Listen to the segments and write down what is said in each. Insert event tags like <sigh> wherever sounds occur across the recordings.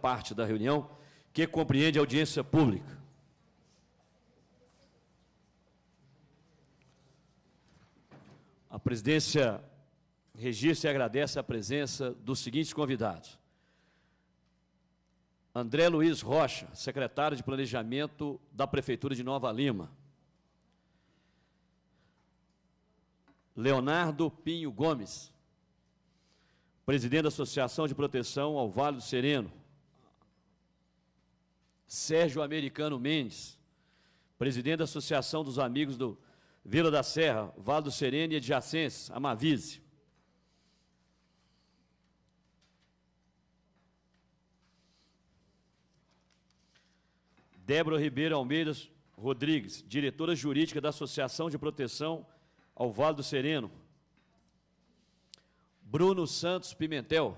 parte da reunião, que compreende audiência pública. A presidência registra e agradece a presença dos seguintes convidados. André Luiz Rocha, secretário de Planejamento da Prefeitura de Nova Lima. Leonardo Pinho Gomes, presidente da Associação de Proteção ao Vale do Sereno. Sérgio Americano Mendes, presidente da Associação dos Amigos do Vila da Serra, Vale do Sereno e Adjacentes, Amavise. Débora Ribeiro Almeida Rodrigues, diretora jurídica da Associação de Proteção ao Vale do Sereno. Bruno Santos Pimentel,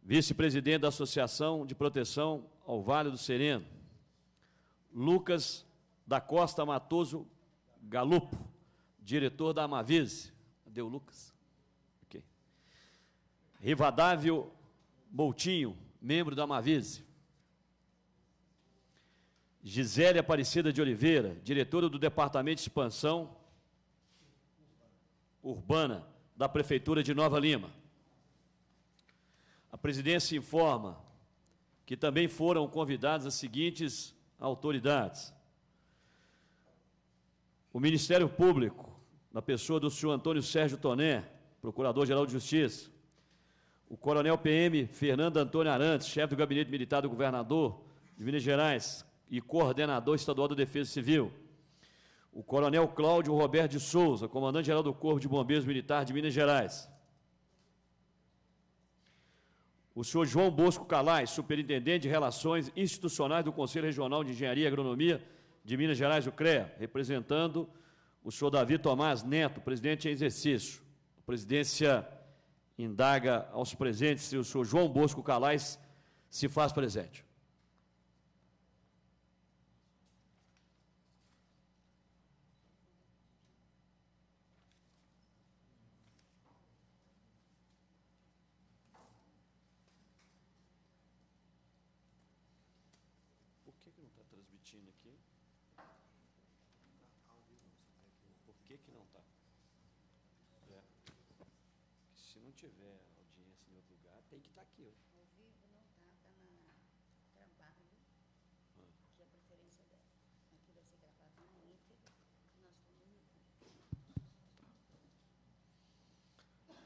vice-presidente da Associação de Proteção ao Vale do Sereno. Lucas da Costa Matoso Galupo, diretor da Amavise. Cadê o Lucas? Ok. Rivadávio Moutinho, membro da Amavise. Gisele Aparecida de Oliveira, diretora do Departamento de Expansão Urbana da Prefeitura de Nova Lima. A presidência informa que também foram convidadas as seguintes autoridades: o Ministério Público, na pessoa do senhor Antônio Sérgio Toné, Procurador-Geral de Justiça, o Coronel PM Fernando Antônio Arantes, chefe do Gabinete Militar do Governador de Minas Gerais e coordenador estadual da Defesa Civil, o Coronel Cláudio Roberto de Souza, Comandante-Geral do Corpo de Bombeiros Militar de Minas Gerais o senhor João Bosco Calais, superintendente de Relações Institucionais do Conselho Regional de Engenharia e Agronomia de Minas Gerais, o CREA, representando o senhor Davi Tomás Neto, presidente em exercício. A presidência indaga aos presentes se o senhor João Bosco Calais se faz presente.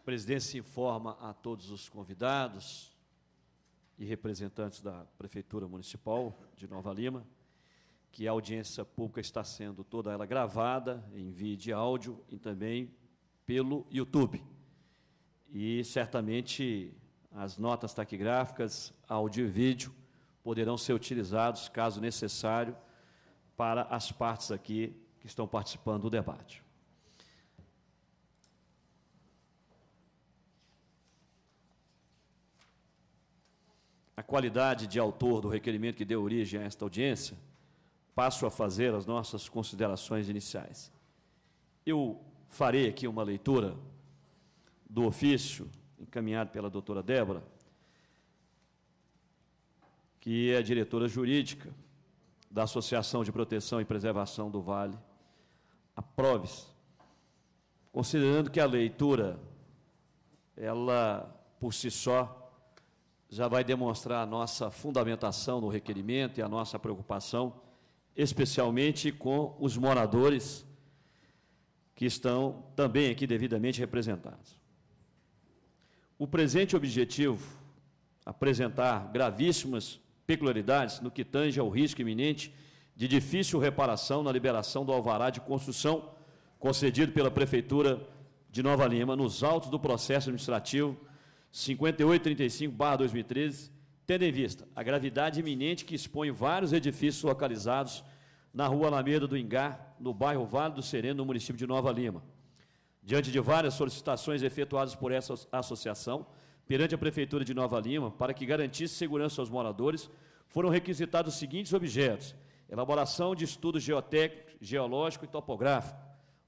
A presidência informa a todos os convidados e representantes da Prefeitura Municipal de Nova Lima que a audiência pública está sendo toda ela gravada em vídeo de áudio e também pelo YouTube. E certamente as notas taquigráficas, áudio e vídeo poderão ser utilizados, caso necessário, para as partes aqui que estão participando do debate. a qualidade de autor do requerimento que deu origem a esta audiência, passo a fazer as nossas considerações iniciais. Eu farei aqui uma leitura do ofício encaminhado pela doutora Débora, que é diretora jurídica da Associação de Proteção e Preservação do Vale, a Proves, considerando que a leitura, ela por si só, já vai demonstrar a nossa fundamentação no requerimento e a nossa preocupação, especialmente com os moradores que estão também aqui devidamente representados. O presente objetivo, apresentar gravíssimas peculiaridades no que tange ao risco iminente de difícil reparação na liberação do alvará de construção concedido pela Prefeitura de Nova Lima nos autos do processo administrativo 5835-2013, tendo em vista a gravidade iminente que expõe vários edifícios localizados na rua Alameda do Ingá, no bairro Vale do Sereno, no município de Nova Lima. Diante de várias solicitações efetuadas por essa associação, perante a Prefeitura de Nova Lima, para que garantisse segurança aos moradores, foram requisitados os seguintes objetos: elaboração de estudo geotécnico, geológico e topográfico,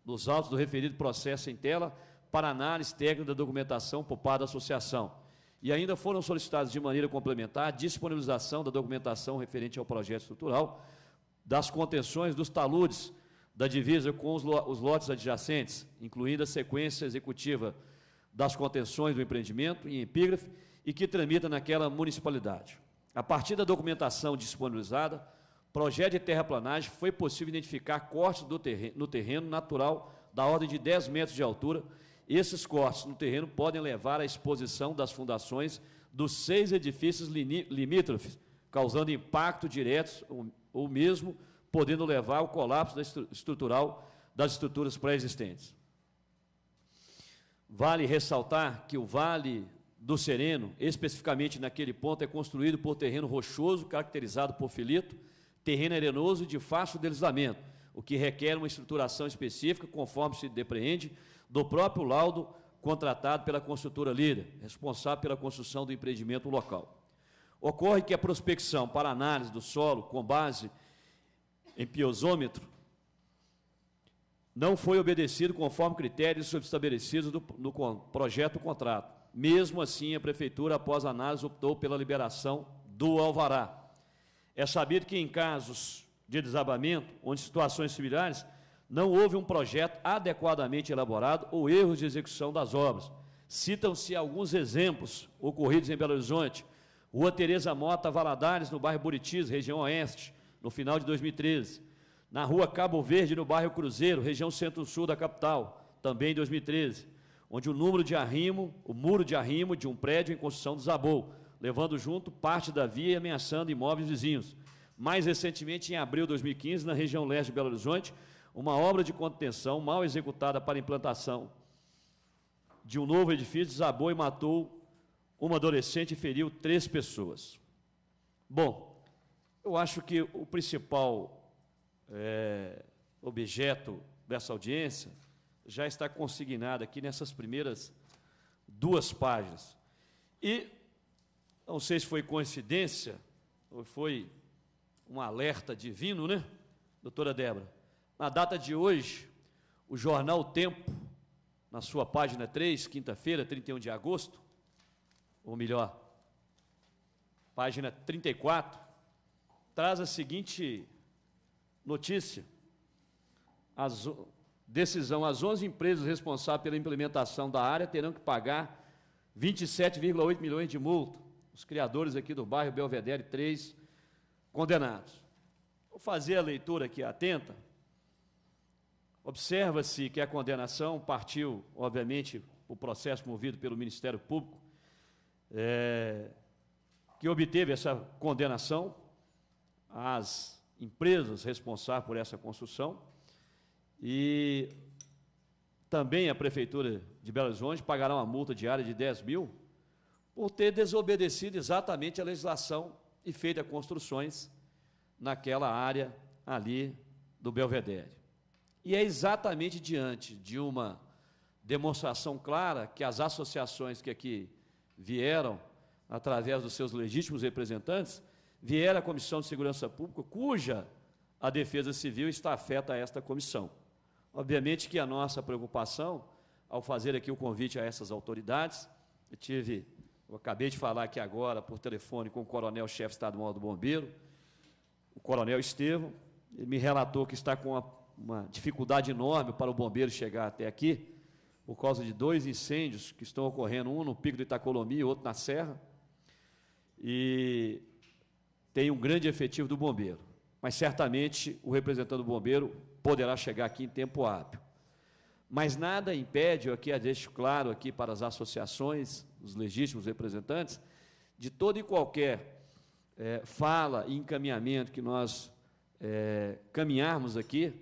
nos autos do referido processo em tela, para análise técnica da documentação por parte da associação. E ainda foram solicitados de maneira complementar a disponibilização da documentação referente ao projeto estrutural, das contenções dos taludes da divisa com os, lotes adjacentes, incluindo a sequência executiva das contenções do empreendimento em epígrafe e que tramita naquela municipalidade. A partir da documentação disponibilizada, projeto de terraplanagem foi possível identificar cortes terreno, no terreno natural da ordem de 10 metros de altura esses cortes no terreno podem levar à exposição das fundações dos seis edifícios limítrofes, causando impacto direto ou mesmo podendo levar ao colapso estrutural das estruturas pré-existentes. Vale ressaltar que o Vale do Sereno, especificamente naquele ponto, é construído por terreno rochoso, caracterizado por filito, terreno arenoso e de fácil deslizamento, o que requer uma estruturação específica, conforme se depreende, do próprio laudo contratado pela construtora líder responsável pela construção do empreendimento local. Ocorre que a prospecção para análise do solo com base em piosômetro não foi obedecido conforme critérios subestabelecidos no projeto contrato. Mesmo assim, a Prefeitura, após análise, optou pela liberação do alvará. É sabido que em casos de desabamento, onde situações similares, não houve um projeto adequadamente elaborado ou erros de execução das obras. Citam-se alguns exemplos ocorridos em Belo Horizonte. Rua Tereza Mota Valadares, no bairro Buritis, região Oeste, no final de 2013. Na rua Cabo Verde, no bairro Cruzeiro, região centro-sul da capital, também em 2013. Onde o número de arrimo, o muro de arrimo de um prédio em construção desabou, levando junto parte da via e ameaçando imóveis vizinhos. Mais recentemente, em abril de 2015, na região leste de Belo Horizonte, uma obra de contenção mal executada para implantação de um novo edifício desabou e matou uma adolescente e feriu três pessoas. Bom, eu acho que o principal é, objeto dessa audiência já está consignado aqui nessas primeiras duas páginas. E não sei se foi coincidência ou foi um alerta divino, né, doutora Débora? Na data de hoje, o jornal Tempo, na sua página 3, quinta-feira, 31 de agosto, ou melhor, página 34, traz a seguinte notícia. As, decisão, as 11 empresas responsáveis pela implementação da área terão que pagar 27,8 milhões de multa. Os criadores aqui do bairro Belvedere 3 condenados. Vou fazer a leitura aqui atenta Observa-se que a condenação partiu, obviamente, o processo movido pelo Ministério Público, é, que obteve essa condenação às empresas responsáveis por essa construção e também a Prefeitura de Belo Horizonte pagará uma multa diária de 10 mil por ter desobedecido exatamente a legislação e feito construções naquela área ali do Belvedere. E é exatamente diante de uma demonstração clara que as associações que aqui vieram, através dos seus legítimos representantes, vieram à Comissão de Segurança Pública, cuja a Defesa Civil está afeta a esta comissão. Obviamente que a nossa preocupação, ao fazer aqui o convite a essas autoridades, eu tive, eu acabei de falar aqui agora por telefone com o coronel-chefe estadual do Bombeiro, o coronel Estevam, ele me relatou que está com uma uma dificuldade enorme para o bombeiro chegar até aqui, por causa de dois incêndios que estão ocorrendo, um no pico do Itacolomi e outro na Serra, e tem um grande efetivo do bombeiro. Mas certamente o representante do bombeiro poderá chegar aqui em tempo hábil. Mas nada impede, eu aqui deixo claro aqui para as associações, os legítimos representantes, de todo e qualquer é, fala e encaminhamento que nós é, caminharmos aqui,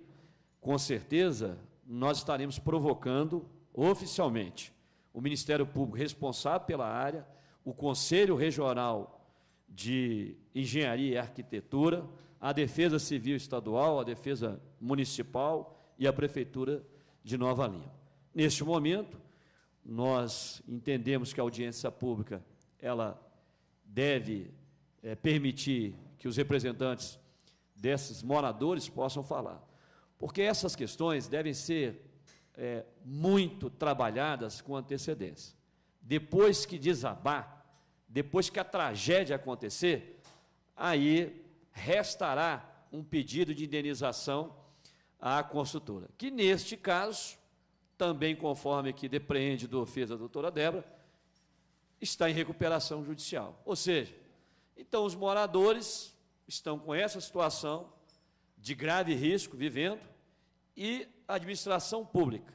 com certeza nós estaremos provocando oficialmente o Ministério Público responsável pela área, o Conselho Regional de Engenharia e Arquitetura, a Defesa Civil Estadual, a Defesa Municipal e a Prefeitura de Nova Lima. Neste momento, nós entendemos que a audiência pública ela deve é, permitir que os representantes desses moradores possam falar. Porque essas questões devem ser é, muito trabalhadas com antecedência. Depois que desabar, depois que a tragédia acontecer, aí restará um pedido de indenização à construtora, que neste caso, também conforme que depreende do ofício da doutora Débora, está em recuperação judicial. Ou seja, então os moradores estão com essa situação, de grave risco vivendo e a administração pública,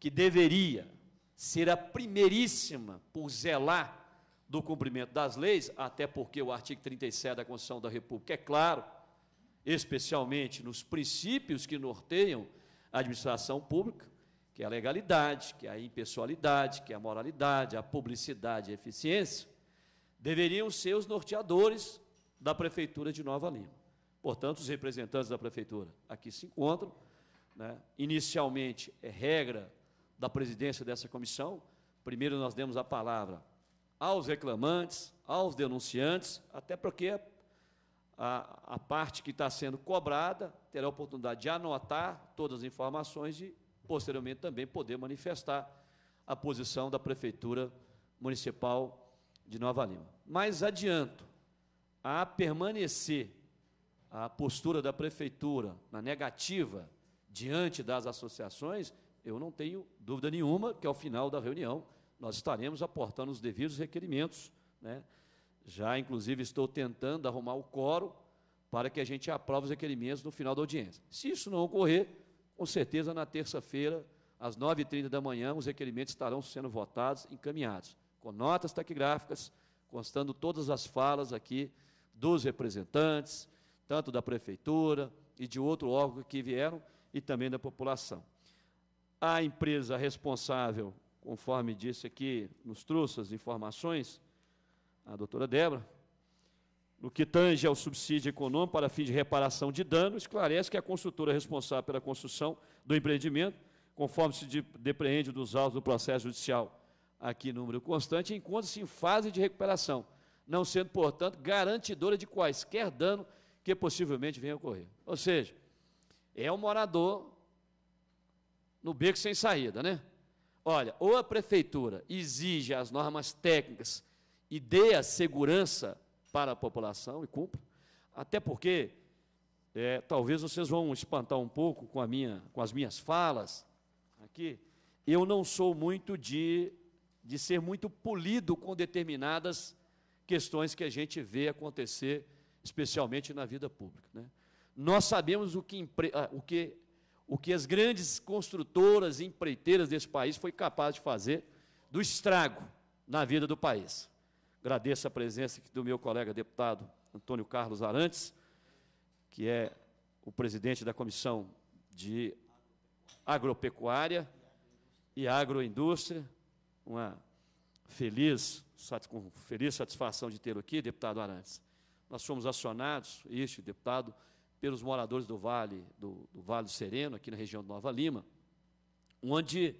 que deveria ser a primeiríssima por zelar do cumprimento das leis, até porque o artigo 37 da Constituição da República é claro, especialmente nos princípios que norteiam a administração pública, que é a legalidade, que é a impessoalidade, que é a moralidade, a publicidade e a eficiência, deveriam ser os norteadores da Prefeitura de Nova Lima. Portanto, os representantes da prefeitura aqui se encontram. Né? Inicialmente, é regra da presidência dessa comissão. Primeiro, nós demos a palavra aos reclamantes, aos denunciantes, até porque a, a parte que está sendo cobrada terá a oportunidade de anotar todas as informações e, posteriormente, também poder manifestar a posição da Prefeitura Municipal de Nova Lima. Mas adianto, a permanecer a postura da prefeitura na negativa diante das associações, eu não tenho dúvida nenhuma que ao final da reunião nós estaremos aportando os devidos requerimentos. Né? Já, inclusive, estou tentando arrumar o coro para que a gente aprove os requerimentos no final da audiência. Se isso não ocorrer, com certeza na terça-feira, às 9h30 da manhã, os requerimentos estarão sendo votados, encaminhados, com notas taquigráficas, constando todas as falas aqui dos representantes, tanto da prefeitura e de outro órgão que vieram, e também da população. A empresa responsável, conforme disse aqui, nos trouxe as informações, a doutora Débora, no que tange ao subsídio econômico para fim de reparação de dano, esclarece que a consultora responsável pela construção do empreendimento, conforme se depreende dos autos do processo judicial aqui número constante, encontra-se em fase de recuperação, não sendo, portanto, garantidora de quaisquer dano que possivelmente venha a ocorrer. Ou seja, é um morador no beco sem saída, né? Olha, ou a prefeitura exige as normas técnicas e dê a segurança para a população e cumpra, até porque é, talvez vocês vão espantar um pouco com, a minha, com as minhas falas aqui. Eu não sou muito de, de ser muito polido com determinadas questões que a gente vê acontecer especialmente na vida pública. Né? Nós sabemos o que, ah, o, que, o que as grandes construtoras e empreiteiras desse país foi capaz de fazer do estrago na vida do país. Agradeço a presença do meu colega deputado Antônio Carlos Arantes, que é o presidente da Comissão de Agropecuária e Agroindústria. Uma feliz, com feliz satisfação de tê-lo aqui, deputado Arantes nós fomos acionados, este deputado, pelos moradores do Vale, do, do Vale Sereno, aqui na região de Nova Lima, onde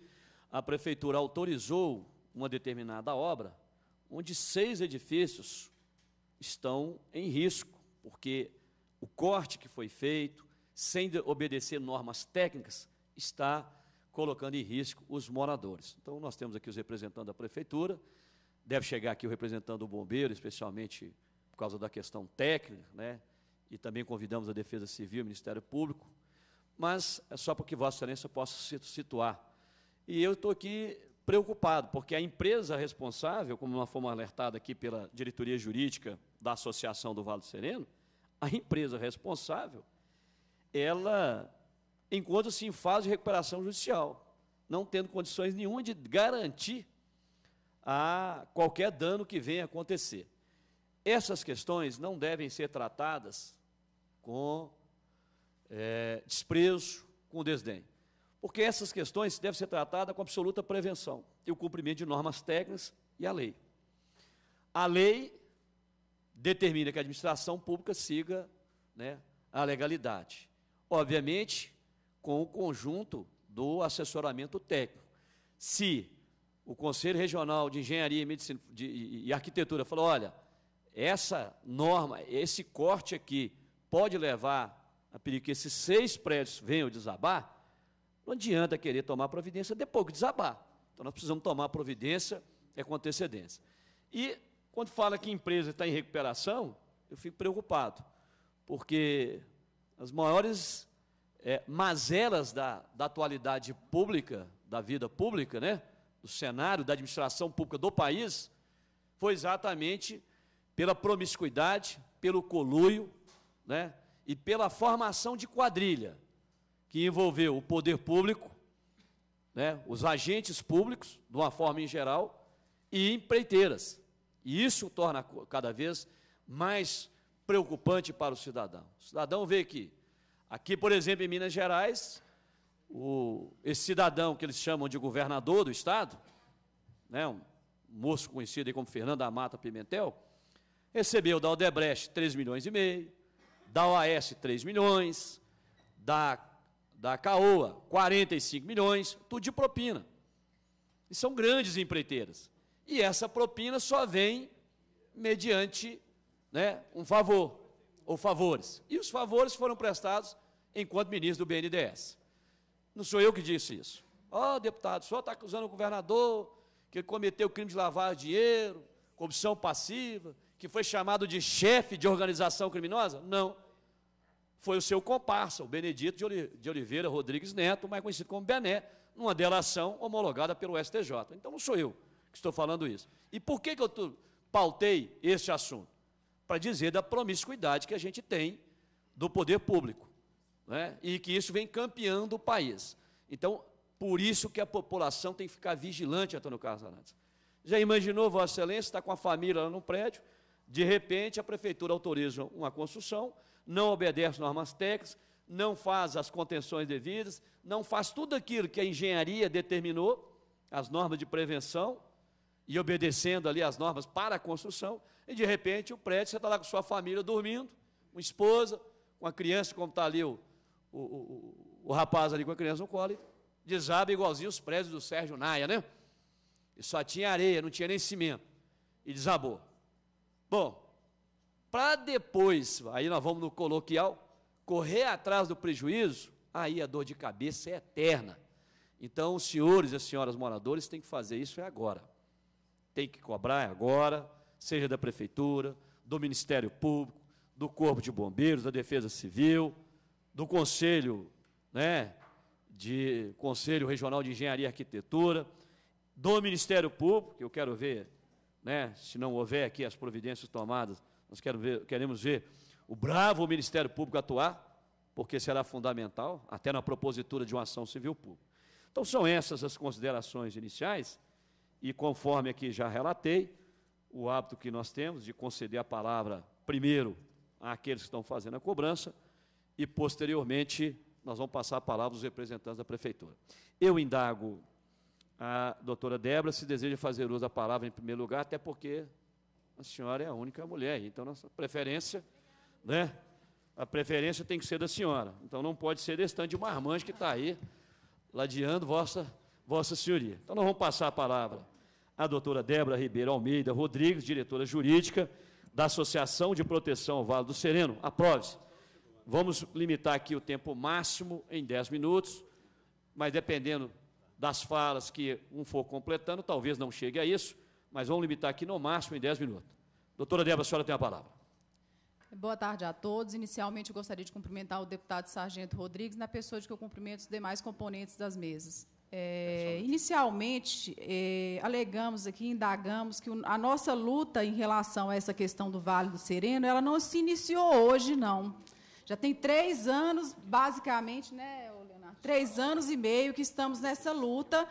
a prefeitura autorizou uma determinada obra, onde seis edifícios estão em risco, porque o corte que foi feito, sem obedecer normas técnicas, está colocando em risco os moradores. Então, nós temos aqui os representantes da prefeitura, deve chegar aqui o representante do bombeiro, especialmente por causa da questão técnica, né? e também convidamos a Defesa Civil, o Ministério Público, mas é só para que Vossa Excelência possa se situar. E eu estou aqui preocupado, porque a empresa responsável, como nós fomos alertados aqui pela diretoria jurídica da Associação do Vale do Sereno, a empresa responsável, ela encontra-se em fase de recuperação judicial, não tendo condições nenhuma de garantir a qualquer dano que venha acontecer. Essas questões não devem ser tratadas com é, desprezo, com desdém. Porque essas questões devem ser tratadas com absoluta prevenção e o cumprimento de normas técnicas e a lei. A lei determina que a administração pública siga né, a legalidade. Obviamente, com o conjunto do assessoramento técnico. Se o Conselho Regional de Engenharia e, Medicina, de, e Arquitetura falou, olha, essa norma, esse corte aqui, pode levar a perigo que esses seis prédios venham desabar, não adianta querer tomar providência depois que desabar. Então, nós precisamos tomar providência é com antecedência. E, quando fala que a empresa está em recuperação, eu fico preocupado, porque as maiores é, mazelas da, da atualidade pública, da vida pública, né, do cenário, da administração pública do país, foi exatamente pela promiscuidade, pelo coluio né, e pela formação de quadrilha, que envolveu o poder público, né, os agentes públicos, de uma forma em geral, e empreiteiras. E isso torna cada vez mais preocupante para o cidadão. O cidadão vê que, aqui, por exemplo, em Minas Gerais, o, esse cidadão que eles chamam de governador do Estado, né, um moço conhecido como Fernando da Mata Pimentel, recebeu da Odebrecht 3 milhões e meio, da OAS 3 milhões, da, da Caoa 45 milhões, tudo de propina. E são grandes empreiteiras. E essa propina só vem mediante né, um favor, ou favores. E os favores foram prestados enquanto ministro do BNDES. Não sou eu que disse isso. Ó, oh, deputado, só está acusando o governador que cometeu crime de lavar dinheiro, corrupção passiva, que foi chamado de chefe de organização criminosa? Não. Foi o seu comparsa, o Benedito de Oliveira Rodrigues Neto, mais conhecido como Bené, numa delação homologada pelo STJ. Então não sou eu que estou falando isso. E por que, que eu pautei este assunto? Para dizer da promiscuidade que a gente tem do poder público. Né? E que isso vem campeando o país. Então, por isso que a população tem que ficar vigilante, Antônio Carlos Arantes. Já imaginou, Vossa Excelência, está com a família lá no prédio, de repente, a prefeitura autoriza uma construção, não obedece normas técnicas, não faz as contenções devidas, não faz tudo aquilo que a engenharia determinou, as normas de prevenção, e obedecendo ali as normas para a construção, e de repente o prédio, você está lá com sua família dormindo, uma esposa, com a criança, como está ali o, o, o, o, rapaz ali com a criança no colo, desaba igualzinho os prédios do Sérgio Naia, né? E só tinha areia, não tinha nem cimento, e desabou. Bom, para depois, aí nós vamos no coloquial, correr atrás do prejuízo, aí a dor de cabeça é eterna. Então, os senhores e as senhoras moradores têm que fazer isso é agora. Tem que cobrar é agora, seja da prefeitura, do Ministério Público, do Corpo de Bombeiros, da Defesa Civil, do Conselho, né, de Conselho Regional de Engenharia e Arquitetura, do Ministério Público, que eu quero ver né, se não houver aqui as providências tomadas, nós ver, queremos ver o bravo Ministério Público atuar, porque será fundamental, até na propositura de uma ação civil pública. Então, são essas as considerações iniciais, e conforme aqui já relatei, o hábito que nós temos de conceder a palavra primeiro àqueles que estão fazendo a cobrança, e posteriormente nós vamos passar a palavra aos representantes da prefeitura. Eu indago a doutora Débora, se deseja fazer uso da palavra em primeiro lugar, até porque a senhora é a única mulher, então nossa preferência, né? A preferência tem que ser da senhora. Então não pode ser desse tanto de marmanjo que está aí ladeando vossa, vossa senhoria. Então nós vamos passar a palavra à doutora Débora Ribeiro Almeida Rodrigues, diretora jurídica da Associação de Proteção ao Vale do Sereno. Aprove-se. Vamos limitar aqui o tempo máximo em 10 minutos, mas dependendo das falas que um for completando, talvez não chegue a isso, mas vamos limitar aqui no máximo em 10 minutos. Doutora Débora, a senhora tem a palavra. Boa tarde a todos. Inicialmente, gostaria de cumprimentar o deputado Sargento Rodrigues, na pessoa de que eu cumprimento os demais componentes das mesas. É, inicialmente, é, alegamos aqui, indagamos que a nossa luta em relação a essa questão do Vale do Sereno, ela não se iniciou hoje, não. Já tem três anos, basicamente, né, três anos e meio que estamos nessa luta,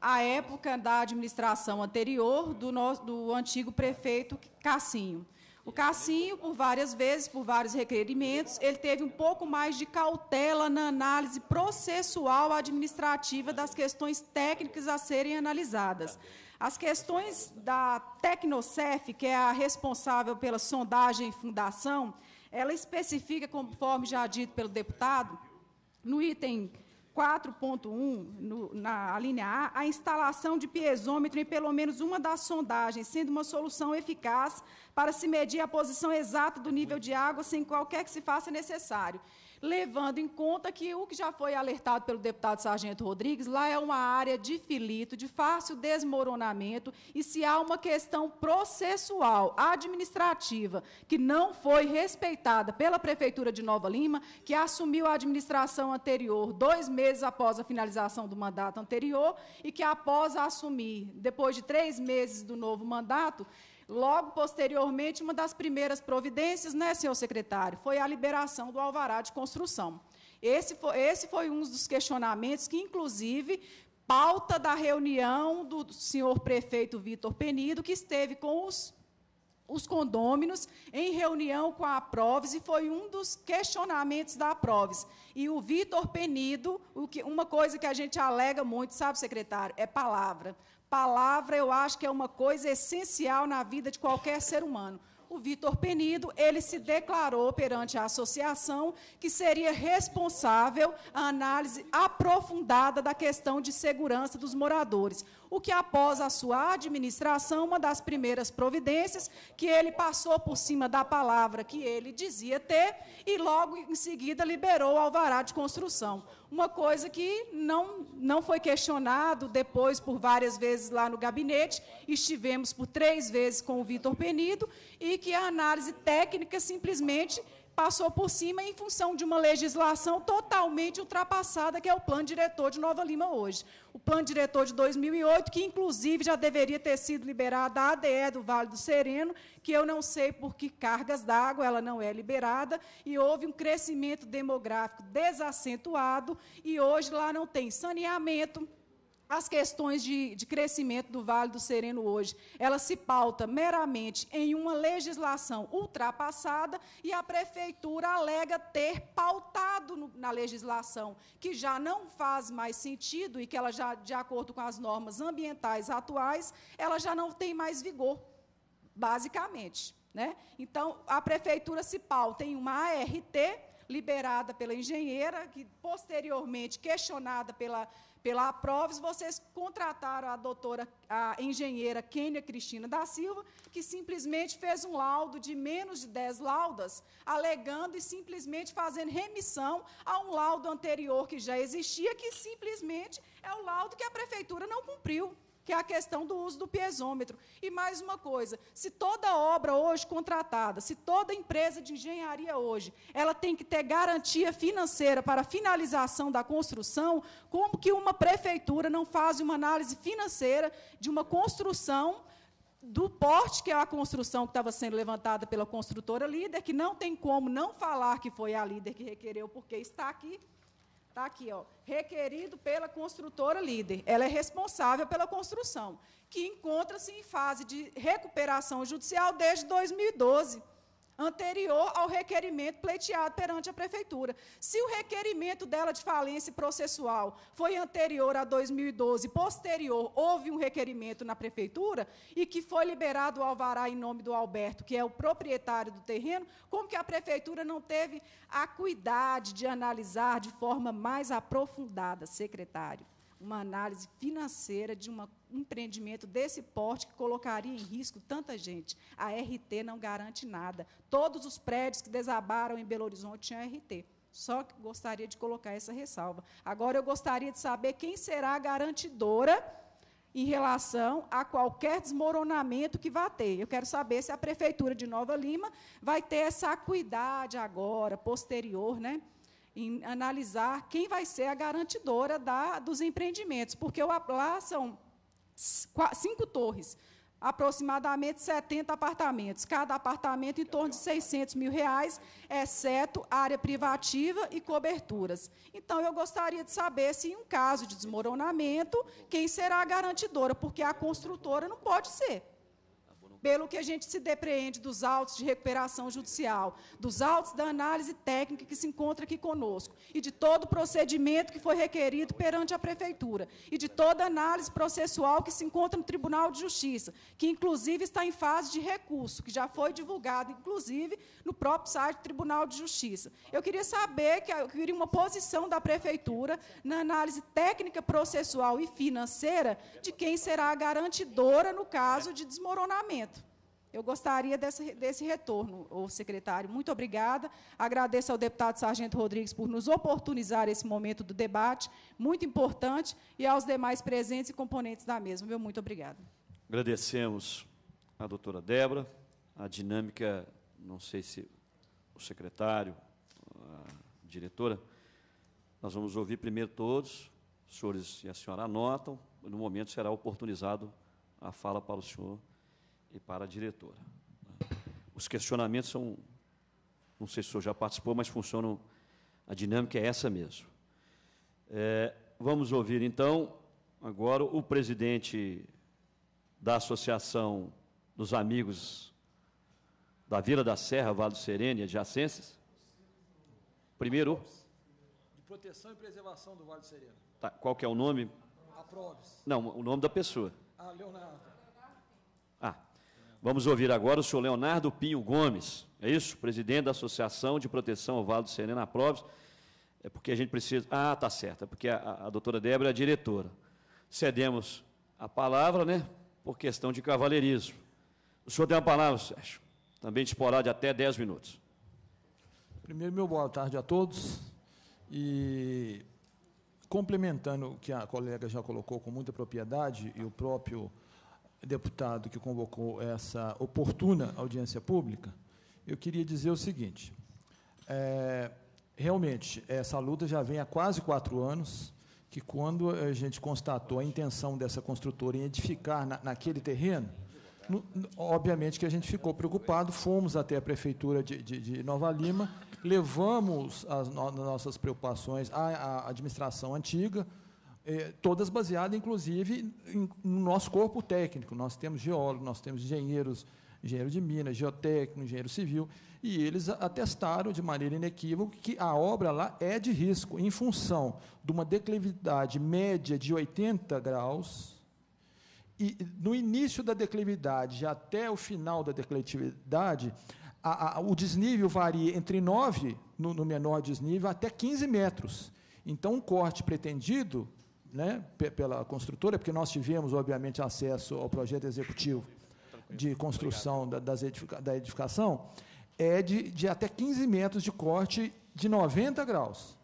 a época da administração anterior do, nosso, do antigo prefeito Cassinho. O Cassinho, por várias vezes, por vários requerimentos, ele teve um pouco mais de cautela na análise processual administrativa das questões técnicas a serem analisadas. As questões da Tecnocef, que é a responsável pela sondagem e fundação, ela especifica, conforme já dito pelo deputado, no item 4.1, na linha A, a instalação de piezômetro em pelo menos uma das sondagens, sendo uma solução eficaz para se medir a posição exata do nível de água sem qualquer que se faça necessário levando em conta que o que já foi alertado pelo deputado Sargento Rodrigues, lá é uma área de filito, de fácil desmoronamento, e se há uma questão processual, administrativa, que não foi respeitada pela Prefeitura de Nova Lima, que assumiu a administração anterior dois meses após a finalização do mandato anterior, e que após assumir, depois de três meses do novo mandato, Logo posteriormente, uma das primeiras providências, né, senhor secretário, foi a liberação do alvará de construção. Esse foi, esse foi um dos questionamentos que, inclusive, pauta da reunião do senhor prefeito Vitor Penido, que esteve com os os condôminos em reunião com a Proves e foi um dos questionamentos da Proves. E o Vitor Penido, o que, uma coisa que a gente alega muito, sabe, secretário, é palavra. Palavra, eu acho que é uma coisa essencial na vida de qualquer ser humano o Vitor Penido, ele se declarou perante a associação que seria responsável a análise aprofundada da questão de segurança dos moradores. O que, após a sua administração, uma das primeiras providências, que ele passou por cima da palavra que ele dizia ter e, logo em seguida, liberou o alvará de construção uma coisa que não, não foi questionado depois por várias vezes lá no gabinete, estivemos por três vezes com o Vitor Penido, e que a análise técnica simplesmente passou por cima em função de uma legislação totalmente ultrapassada, que é o plano diretor de Nova Lima hoje. O plano diretor de 2008, que inclusive já deveria ter sido liberada a ADE do Vale do Sereno, que eu não sei por que cargas d'água ela não é liberada, e houve um crescimento demográfico desacentuado, e hoje lá não tem saneamento, as questões de, de, crescimento do Vale do Sereno hoje, ela se pauta meramente em uma legislação ultrapassada e a prefeitura alega ter pautado no, na legislação que já não faz mais sentido e que ela já, de acordo com as normas ambientais atuais, ela já não tem mais vigor, basicamente. Né? Então, a prefeitura se pauta em uma ART liberada pela engenheira, que posteriormente questionada pela pela Aproves, vocês contrataram a doutora, a engenheira Kênia Cristina da Silva, que simplesmente fez um laudo de menos de 10 laudas, alegando e simplesmente fazendo remissão a um laudo anterior que já existia, que simplesmente é o laudo que a prefeitura não cumpriu que é a questão do uso do piezômetro. E mais uma coisa, se toda obra hoje contratada, se toda empresa de engenharia hoje, ela tem que ter garantia financeira para a finalização da construção, como que uma prefeitura não faz uma análise financeira de uma construção do porte, que é a construção que estava sendo levantada pela construtora líder, que não tem como não falar que foi a líder que requereu, porque está aqui Está aqui, ó, requerido pela construtora líder. Ela é responsável pela construção, que encontra-se em fase de recuperação judicial desde 2012 anterior ao requerimento pleiteado perante a prefeitura. Se o requerimento dela de falência processual foi anterior a 2012, posterior houve um requerimento na prefeitura e que foi liberado o alvará em nome do Alberto, que é o proprietário do terreno, como que a prefeitura não teve a cuidade de analisar de forma mais aprofundada, secretário? uma análise financeira de uma, um empreendimento desse porte que colocaria em risco tanta gente. A RT não garante nada. Todos os prédios que desabaram em Belo Horizonte tinham RT. Só que gostaria de colocar essa ressalva. Agora, eu gostaria de saber quem será a garantidora em relação a qualquer desmoronamento que vá ter. Eu quero saber se a Prefeitura de Nova Lima vai ter essa acuidade agora, posterior, né? em analisar quem vai ser a garantidora da, dos empreendimentos, porque lá são cinco torres, aproximadamente 70 apartamentos, cada apartamento em torno de 600 mil reais, exceto área privativa e coberturas. Então, eu gostaria de saber se, em um caso de desmoronamento, quem será a garantidora, porque a construtora não pode ser pelo que a gente se depreende dos autos de recuperação judicial, dos autos da análise técnica que se encontra aqui conosco, e de todo o procedimento que foi requerido perante a Prefeitura, e de toda análise processual que se encontra no Tribunal de Justiça, que inclusive está em fase de recurso, que já foi divulgado, inclusive, no próprio site do Tribunal de Justiça. Eu queria saber, que eu queria uma posição da Prefeitura na análise técnica, processual e financeira de quem será a garantidora no caso de desmoronamento. Eu gostaria desse, desse retorno, ô secretário. Muito obrigada. Agradeço ao deputado Sargento Rodrigues por nos oportunizar esse momento do debate, muito importante, e aos demais presentes e componentes da mesma. Meu muito obrigada. Agradecemos à doutora Débora. A dinâmica, não sei se o secretário, a diretora, nós vamos ouvir primeiro todos, os senhores e a senhora anotam, no momento será oportunizado a fala para o senhor e para a diretora. Os questionamentos são, não sei se o senhor já participou, mas funcionam, a dinâmica é essa mesmo. É, vamos ouvir, então, agora o presidente da Associação dos Amigos da Vila da Serra, Vale do Serene, adjacências. Primeiro. De proteção e preservação do Vale do Sereno. Tá, qual que é o nome? A Proves. Não, o nome da pessoa. Ah, Leonardo. Vamos ouvir agora o senhor Leonardo Pinho Gomes, é isso? Presidente da Associação de Proteção ao Vale do Serena Proves. É porque a gente precisa. Ah, tá certo, é porque a, a doutora Débora é a diretora. Cedemos a palavra, né? Por questão de cavaleirismo. O senhor tem a palavra, Sérgio. Também disporá de até 10 minutos. Primeiro, meu boa tarde a todos. E complementando o que a colega já colocou com muita propriedade e o próprio deputado que convocou essa oportuna audiência pública, eu queria dizer o seguinte: é, realmente, essa luta já vem há quase quatro anos. Que quando a gente constatou a intenção dessa construtora em edificar na, naquele terreno, no, obviamente que a gente ficou preocupado, fomos até a prefeitura de, de, de Nova Lima, levamos as no, nossas preocupações à, à administração antiga, é, todas baseadas, inclusive, no nosso corpo técnico. Nós temos geólogos, nós temos engenheiros, engenheiro de minas, geotécnico, engenheiro civil, e eles atestaram de maneira inequívoca que a obra lá é de risco, em função de uma declividade média de 80 graus, e no início da declividade até o final da declividade, a, a, o desnível varia entre 9, no, no menor desnível, até 15 metros. Então, um corte pretendido né, pela construtora, porque nós tivemos, obviamente, acesso ao projeto executivo de construção da, das edifica, da edificação, é de, de até 15 metros de corte de 90 graus.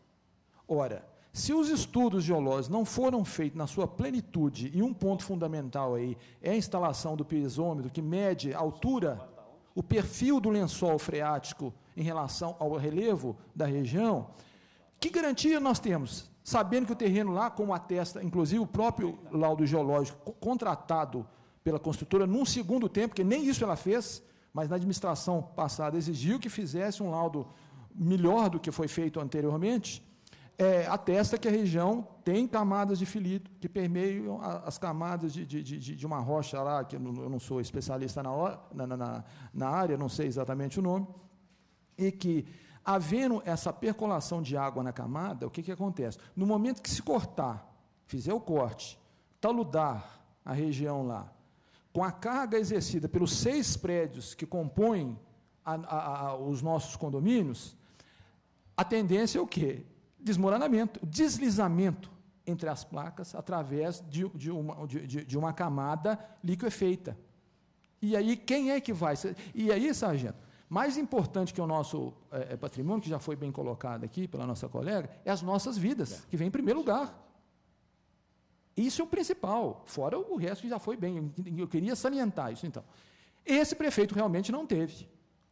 Ora, se os estudos geológicos não foram feitos na sua plenitude, e um ponto fundamental aí é a instalação do piezômetro, que mede a altura, o perfil do lençol freático em relação ao relevo da região, que garantia nós temos? sabendo que o terreno lá, como atesta, inclusive o próprio laudo geológico contratado pela construtora, num segundo tempo, que nem isso ela fez, mas na administração passada exigiu que fizesse um laudo melhor do que foi feito anteriormente, é, atesta que a região tem camadas de filito que permeiam as camadas de, de, de, de uma rocha lá, que eu não sou especialista na, na, na, na área, não sei exatamente o nome, e que Havendo essa percolação de água na camada, o que, que acontece? No momento que se cortar, fizer o corte, taludar a região lá, com a carga exercida pelos seis prédios que compõem a, a, a, os nossos condomínios, a tendência é o quê? Desmoronamento, deslizamento entre as placas através de, de, uma, de, de uma camada liquefeita. E aí, quem é que vai? E aí, sargento, mais importante que o nosso é, é, patrimônio, que já foi bem colocado aqui pela nossa colega, é as nossas vidas, é. que vem em primeiro lugar. Isso é o principal, fora o resto que já foi bem. Eu queria salientar isso, então. Esse prefeito realmente não teve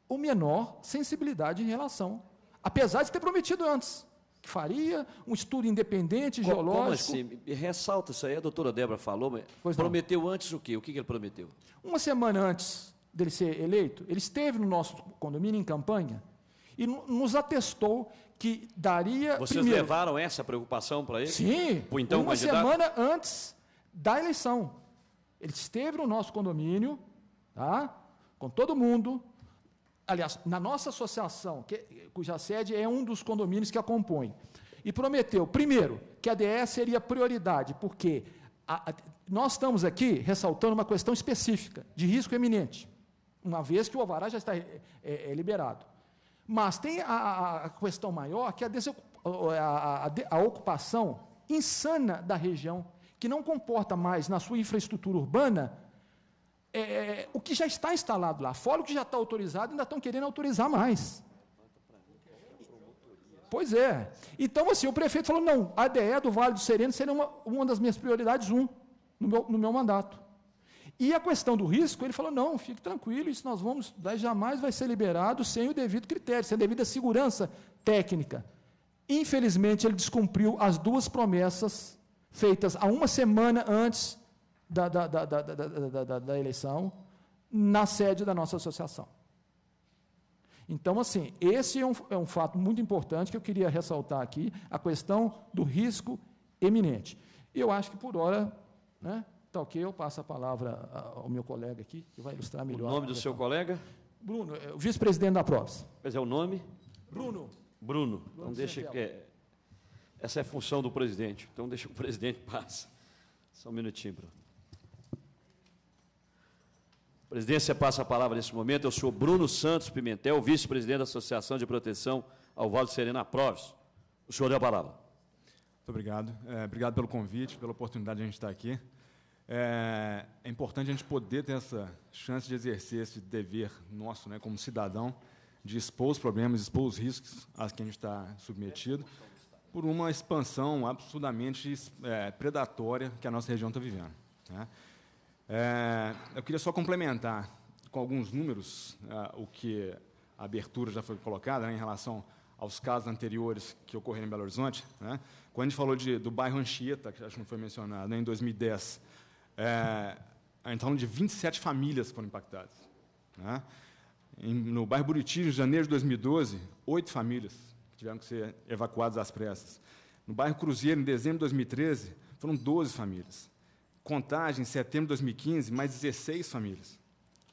o menor sensibilidade em relação, apesar de ter prometido antes que faria um estudo independente, como, geológico. Como assim? Ressalta isso aí, a doutora Débora falou, mas pois prometeu não. antes o quê? O que ele prometeu? Uma semana antes dele ser eleito, ele esteve no nosso condomínio em campanha e nos atestou que daria. Vocês primeiro, levaram essa preocupação para ele? Sim. então uma semana antes da eleição, ele esteve no nosso condomínio, tá? Com todo mundo. Aliás, na nossa associação, que, cuja sede é um dos condomínios que a compõe, e prometeu, primeiro, que a DS seria prioridade, porque a, a, nós estamos aqui ressaltando uma questão específica de risco eminente uma vez que o alvará já está é, é, é liberado. Mas tem a, a, questão maior, que é a, a, a ocupação insana da região, que não comporta mais na sua infraestrutura urbana é, é, é, o que já está instalado lá. Fora o que já está autorizado, ainda estão querendo autorizar mais. Pois é. Então, assim, o prefeito falou: não, a DE do Vale do Sereno seria uma, uma das minhas prioridades, um, no meu, no meu mandato. E a questão do risco, ele falou: não, fique tranquilo, isso nós vamos, jamais vai ser liberado sem o devido critério, sem a devida segurança técnica. Infelizmente, ele descumpriu as duas promessas feitas há uma semana antes da, da, da, da, da eleição, na sede da nossa associação. Então, assim, esse é um, é um fato muito importante que eu queria ressaltar aqui, a questão do risco eminente. Eu acho que por hora, né, Tá ok, eu passo a palavra ah, ao meu colega aqui, que vai ilustrar melhor. O nome do seu colega? Bruno, é eh, o vice-presidente da Provis. Mas é o nome? Bruno. Bruno. Bruno. Então deixa que é, essa é a função do presidente. Então deixa que o presidente <laughs> passe. Só um minutinho, Bruno. A presidência passa a palavra nesse momento. Eu sou Bruno Santos Pimentel, vice-presidente da Associação de Proteção ao Vale Serena Provis. O senhor deu a palavra. Muito obrigado. É, obrigado pelo convite, pela oportunidade de a gente estar aqui. É, é, importante a gente poder ter essa chance de exercer esse dever nosso, né, como cidadão, de expor os problemas, expor os riscos a que a gente está submetido, por uma expansão absurdamente é, predatória que a nossa região está vivendo. Né? É, eu queria só complementar com alguns números é, o que a abertura já foi colocada né, em relação aos casos anteriores que ocorreram em Belo Horizonte. Né? Quando a gente falou de, do bairro Anchieta, que acho que não foi mencionado, né, em 2010, é, em torno de 27 famílias foram impactadas. Né? Em, no bairro Buriti, em janeiro de 2012, oito famílias tiveram que ser evacuadas às pressas. No bairro Cruzeiro, em dezembro de 2013, foram 12 famílias. Contagem, em setembro de 2015, mais 16 famílias.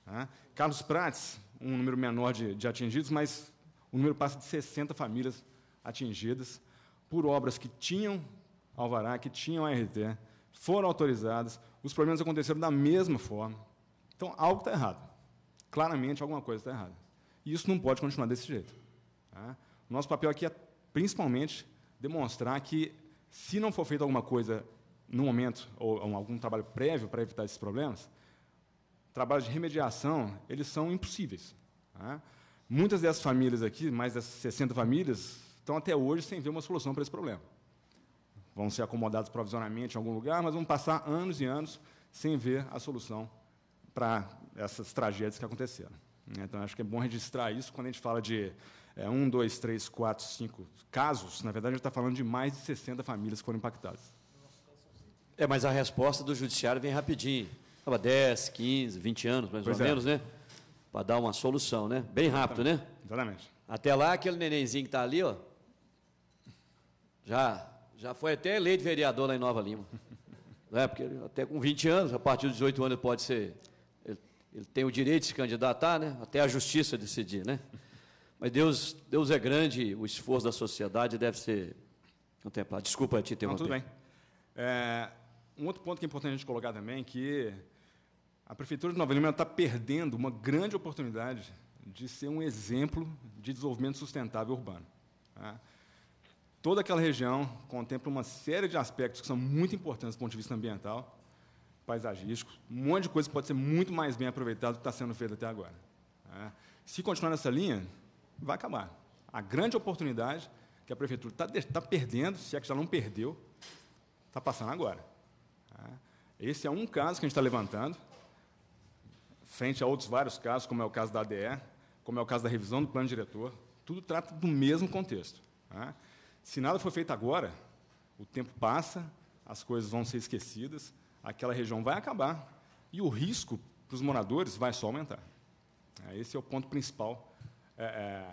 Né? Carlos Prates, um número menor de, de atingidos, mas o número passa de 60 famílias atingidas por obras que tinham alvará, que tinham ART, foram autorizadas, os problemas aconteceram da mesma forma. Então, algo está errado. Claramente, alguma coisa está errada. E isso não pode continuar desse jeito. Tá? Nosso papel aqui é, principalmente, demonstrar que, se não for feito alguma coisa no momento, ou, ou algum trabalho prévio para evitar esses problemas, trabalhos de remediação, eles são impossíveis. Tá? Muitas dessas famílias aqui, mais de 60 famílias, estão até hoje sem ver uma solução para esse problema vão ser acomodados provisoriamente em algum lugar, mas vão passar anos e anos sem ver a solução para essas tragédias que aconteceram. Né? Então, acho que é bom registrar isso quando a gente fala de é, um, dois, três, quatro, cinco casos. Na verdade, a gente está falando de mais de 60 famílias que foram impactadas. É, mas a resposta do judiciário vem rapidinho. Estava 10, 15, 20 anos, mais pois ou é. menos, né? Para dar uma solução, né? Bem rápido, Exatamente. né? Exatamente. Até lá, aquele nenenzinho que está ali, ó, já já foi até eleito vereador lá em Nova Lima. <laughs> né? Porque até com 20 anos, a partir dos 18 anos ele pode ser. Ele, ele, tem o direito de se candidatar, né? até a justiça decidir. Né? Mas Deus, Deus é grande, o esforço da sociedade deve ser contemplado. Desculpa te interromper. Não, tudo bem. É, um outro ponto que é importante a gente colocar também é que a Prefeitura de Nova Lima está perdendo uma grande oportunidade de ser um exemplo de desenvolvimento sustentável urbano. Tá? toda aquela região contempla uma série de aspectos que são muito importantes do ponto de vista ambiental, paisagístico, um monte de coisa que pode ser muito mais bem aproveitada do que está sendo feito até agora. Né? Se continuar nessa linha, vai acabar. A grande oportunidade que a prefeitura está tá perdendo, se é que já não perdeu, está passando agora. Né? Esse é um caso que a gente está levantando, frente a outros vários casos, como é o caso da ADE, como é o caso da revisão do plano diretor, tudo trata do mesmo contexto. Né? Se nada for feito agora, o tempo passa, as coisas vão ser esquecidas, aquela região vai acabar e o risco para os moradores vai só aumentar. É, esse é o ponto principal, é, é,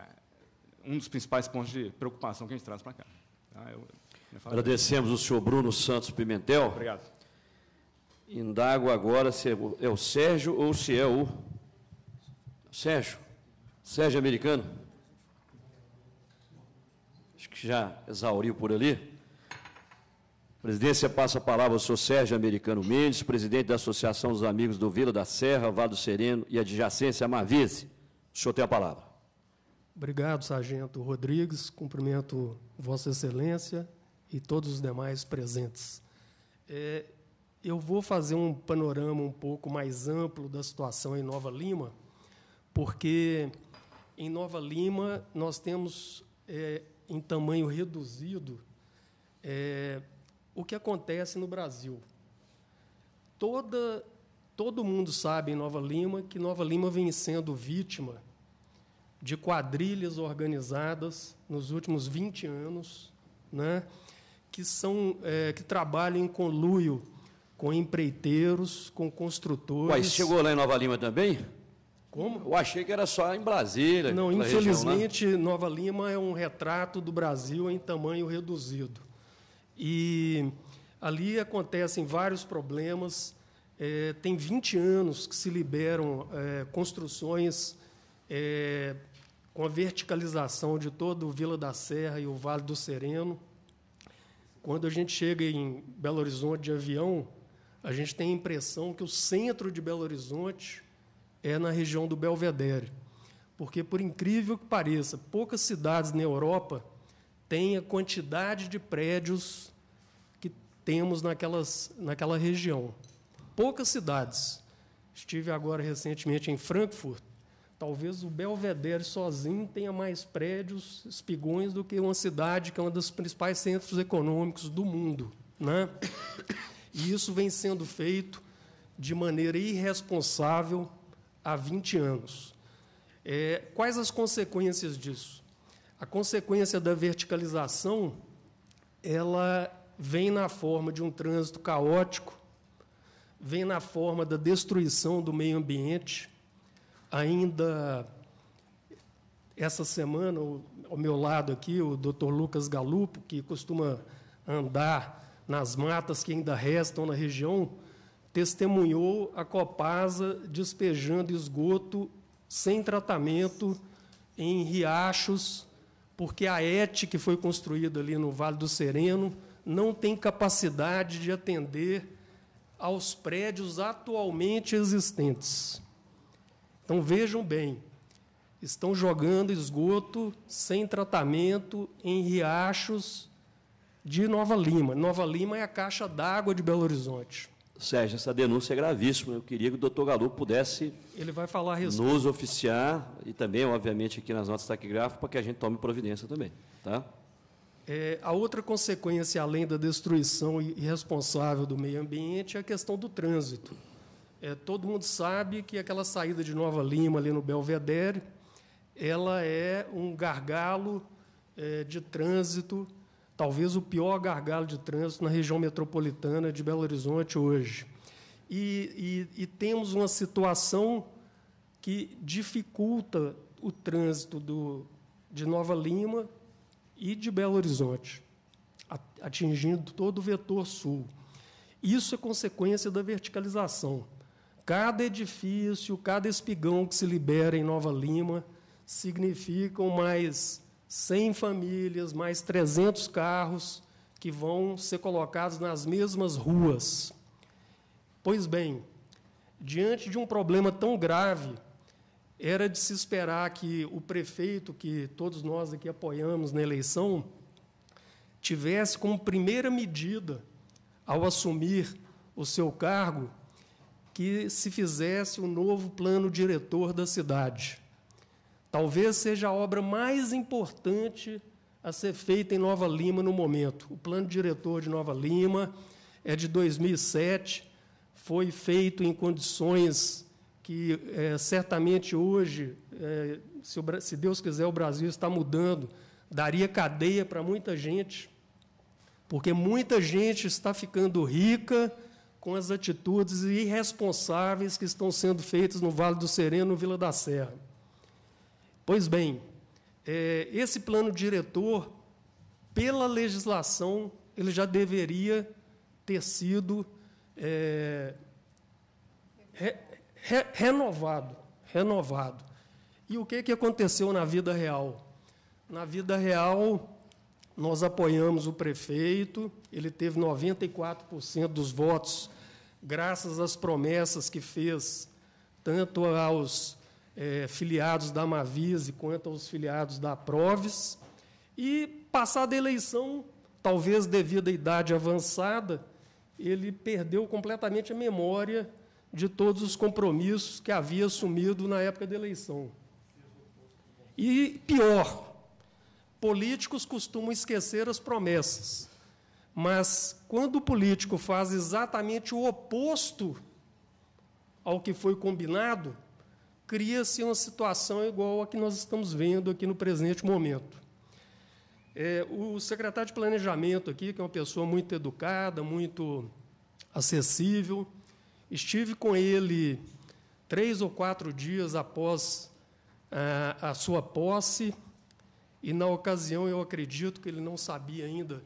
um dos principais pontos de preocupação que a gente traz para cá. Ah, eu, eu Agradecemos o senhor Bruno Santos Pimentel. Obrigado. Indago agora se é o é Sérgio ou se é o. Sérgio? Sérgio é Americano? acho que já exauriu por ali. Presidência passa a palavra ao senhor Sérgio Americano Mendes, presidente da Associação dos Amigos do Vila da Serra, Vado Sereno e adjacência à Marvise. O senhor tem a palavra. Obrigado, Sargento Rodrigues. Cumprimento Vossa Excelência e todos os demais presentes. É, eu vou fazer um panorama um pouco mais amplo da situação em Nova Lima, porque em Nova Lima nós temos é, em tamanho reduzido, é, o que acontece no Brasil. Toda, todo mundo sabe em Nova Lima que Nova Lima vem sendo vítima de quadrilhas organizadas nos últimos 20 anos, né, que, são, é, que trabalham em conluio com empreiteiros, com construtores. Mas chegou lá em Nova Lima também? Como? Eu achei que era só em Brasília. Não, infelizmente, região, né? Nova Lima é um retrato do Brasil em tamanho reduzido. E ali acontecem vários problemas. É, tem 20 anos que se liberam é, construções é, com a verticalização de todo o Vila da Serra e o Vale do Sereno. Quando a gente chega em Belo Horizonte de avião, a gente tem a impressão que o centro de Belo Horizonte é na região do Belvedere. Porque, por incrível que pareça, poucas cidades na Europa têm a quantidade de prédios que temos naquelas, naquela região. Poucas cidades. Estive agora recentemente em Frankfurt. Talvez o Belvedere sozinho tenha mais prédios, espigões, do que uma cidade que é um dos principais centros econômicos do mundo. Né? E isso vem sendo feito de maneira irresponsável há 20 anos. É, quais as consequências disso? A consequência da verticalização ela vem na forma de um trânsito caótico, vem na forma da destruição do meio ambiente. Ainda essa semana, ao meu lado aqui, o Dr. Lucas Galupo, que costuma andar nas matas que ainda restam na região, testemunhou a Copasa despejando esgoto sem tratamento em riachos, porque a ET que foi construída ali no Vale do Sereno não tem capacidade de atender aos prédios atualmente existentes. Então vejam bem, estão jogando esgoto sem tratamento em riachos de Nova Lima. Nova Lima é a caixa d'água de Belo Horizonte. Sérgio, essa denúncia é gravíssima. Eu queria que o doutor Galo pudesse Ele vai falar nos oficiar e também, obviamente, aqui nas notas taquigráficas, para que a gente tome providência também. Tá? É, a outra consequência, além da destruição irresponsável do meio ambiente, é a questão do trânsito. É, todo mundo sabe que aquela saída de Nova Lima, ali no Belvedere, ela é um gargalo é, de trânsito talvez o pior gargalo de trânsito na região metropolitana de Belo Horizonte hoje. E, e, e temos uma situação que dificulta o trânsito do, de Nova Lima e de Belo Horizonte, atingindo todo o vetor sul. Isso é consequência da verticalização. Cada edifício, cada espigão que se libera em Nova Lima significam mais 100 famílias, mais 300 carros que vão ser colocados nas mesmas ruas. Pois bem, diante de um problema tão grave, era de se esperar que o prefeito, que todos nós aqui apoiamos na eleição, tivesse como primeira medida, ao assumir o seu cargo, que se fizesse um novo plano diretor da cidade. Talvez seja a obra mais importante a ser feita em Nova Lima no momento. O plano diretor de Nova Lima é de 2007, foi feito em condições que é, certamente hoje, é, se, o, se Deus quiser, o Brasil está mudando, daria cadeia para muita gente, porque muita gente está ficando rica com as atitudes irresponsáveis que estão sendo feitas no Vale do Sereno, no Vila da Serra. Pois bem, é, esse plano diretor, pela legislação, ele já deveria ter sido é, re, re, renovado, renovado. E o que, que aconteceu na vida real? Na vida real, nós apoiamos o prefeito, ele teve 94% dos votos, graças às promessas que fez, tanto aos é, filiados da Mavise quanto aos filiados da Proves. E, passada a eleição, talvez devido à idade avançada, ele perdeu completamente a memória de todos os compromissos que havia assumido na época da eleição. E pior, políticos costumam esquecer as promessas. Mas quando o político faz exatamente o oposto ao que foi combinado, cria-se uma situação igual a que nós estamos vendo aqui no presente momento. É, o secretário de Planejamento aqui, que é uma pessoa muito educada, muito acessível, estive com ele três ou quatro dias após é, a sua posse, e na ocasião eu acredito que ele não sabia ainda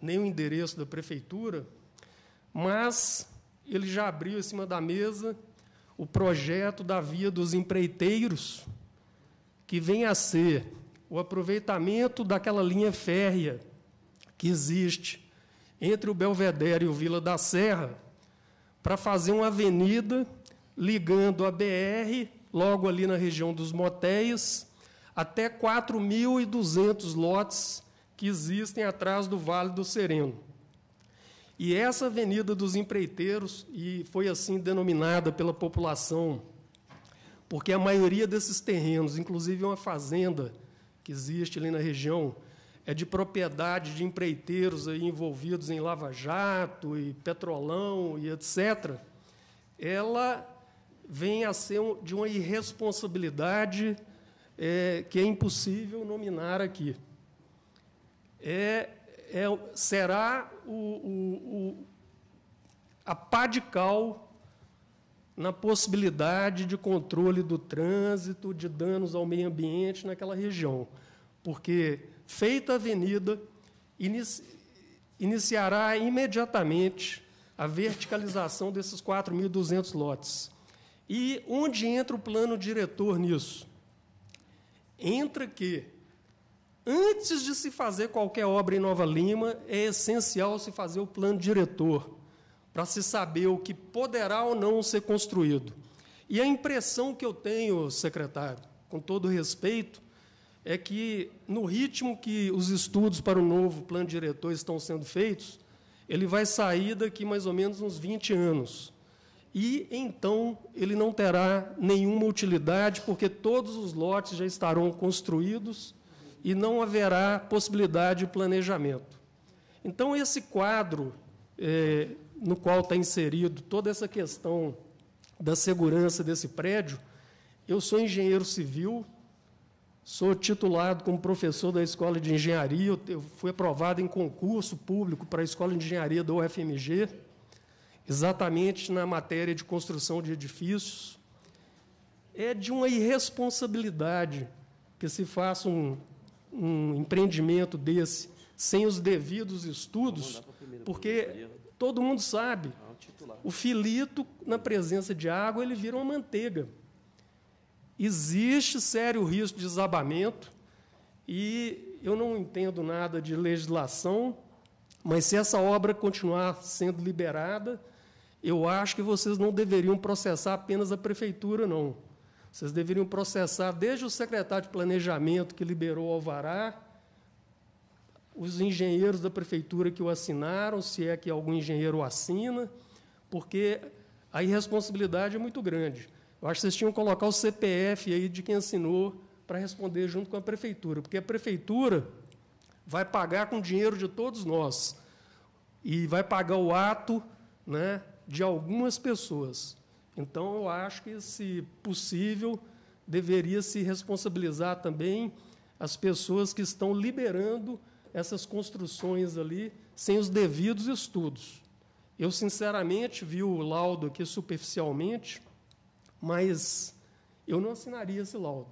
nem o endereço da prefeitura, mas ele já abriu em cima da mesa o projeto da Via dos Empreiteiros, que vem a ser o aproveitamento daquela linha férrea que existe entre o Belvedere e o Vila da Serra, para fazer uma avenida ligando a BR, logo ali na região dos motéis, até 4.200 lotes que existem atrás do Vale do Sereno. E essa Avenida dos Empreiteiros e foi assim denominada pela população, porque a maioria desses terrenos, inclusive uma fazenda que existe ali na região, é de propriedade de empreiteiros aí envolvidos em Lava Jato e Petrolão e etc. Ela vem a ser de uma irresponsabilidade é, que é impossível nominar aqui. É, é, será o, o, o, a pá de cal na possibilidade de controle do trânsito, de danos ao meio ambiente naquela região. Porque, feita a avenida, iniciará imediatamente a verticalização desses 4.200 lotes. E onde entra o plano diretor nisso? Entra que Antes de se fazer qualquer obra em Nova Lima, é essencial se fazer o plano diretor, para se saber o que poderá ou não ser construído. E a impressão que eu tenho, secretário, com todo respeito, é que no ritmo que os estudos para o novo plano diretor estão sendo feitos, ele vai sair daqui mais ou menos uns 20 anos. E então ele não terá nenhuma utilidade, porque todos os lotes já estarão construídos e não haverá possibilidade de planejamento. Então, esse quadro é, no qual está inserido toda essa questão da segurança desse prédio, eu sou engenheiro civil, sou titulado como professor da Escola de Engenharia, eu fui aprovado em concurso público para a Escola de Engenharia da UFMG, exatamente na matéria de construção de edifícios. É de uma irresponsabilidade que se faça um um empreendimento desse sem os devidos estudos, porque né? todo mundo sabe, é o filito, na presença de água, ele vira uma manteiga. Existe sério risco de desabamento, e eu não entendo nada de legislação, mas se essa obra continuar sendo liberada, eu acho que vocês não deveriam processar apenas a prefeitura, não. Vocês deveriam processar desde o secretário de planejamento que liberou o alvará, os engenheiros da prefeitura que o assinaram, se é que algum engenheiro o assina, porque a irresponsabilidade é muito grande. Eu acho que vocês tinham que colocar o CPF aí de quem assinou para responder junto com a prefeitura, porque a prefeitura vai pagar com o dinheiro de todos nós e vai pagar o ato né, de algumas pessoas. Então, eu acho que, se possível, deveria se responsabilizar também as pessoas que estão liberando essas construções ali sem os devidos estudos. Eu, sinceramente, vi o laudo aqui superficialmente, mas eu não assinaria esse laudo.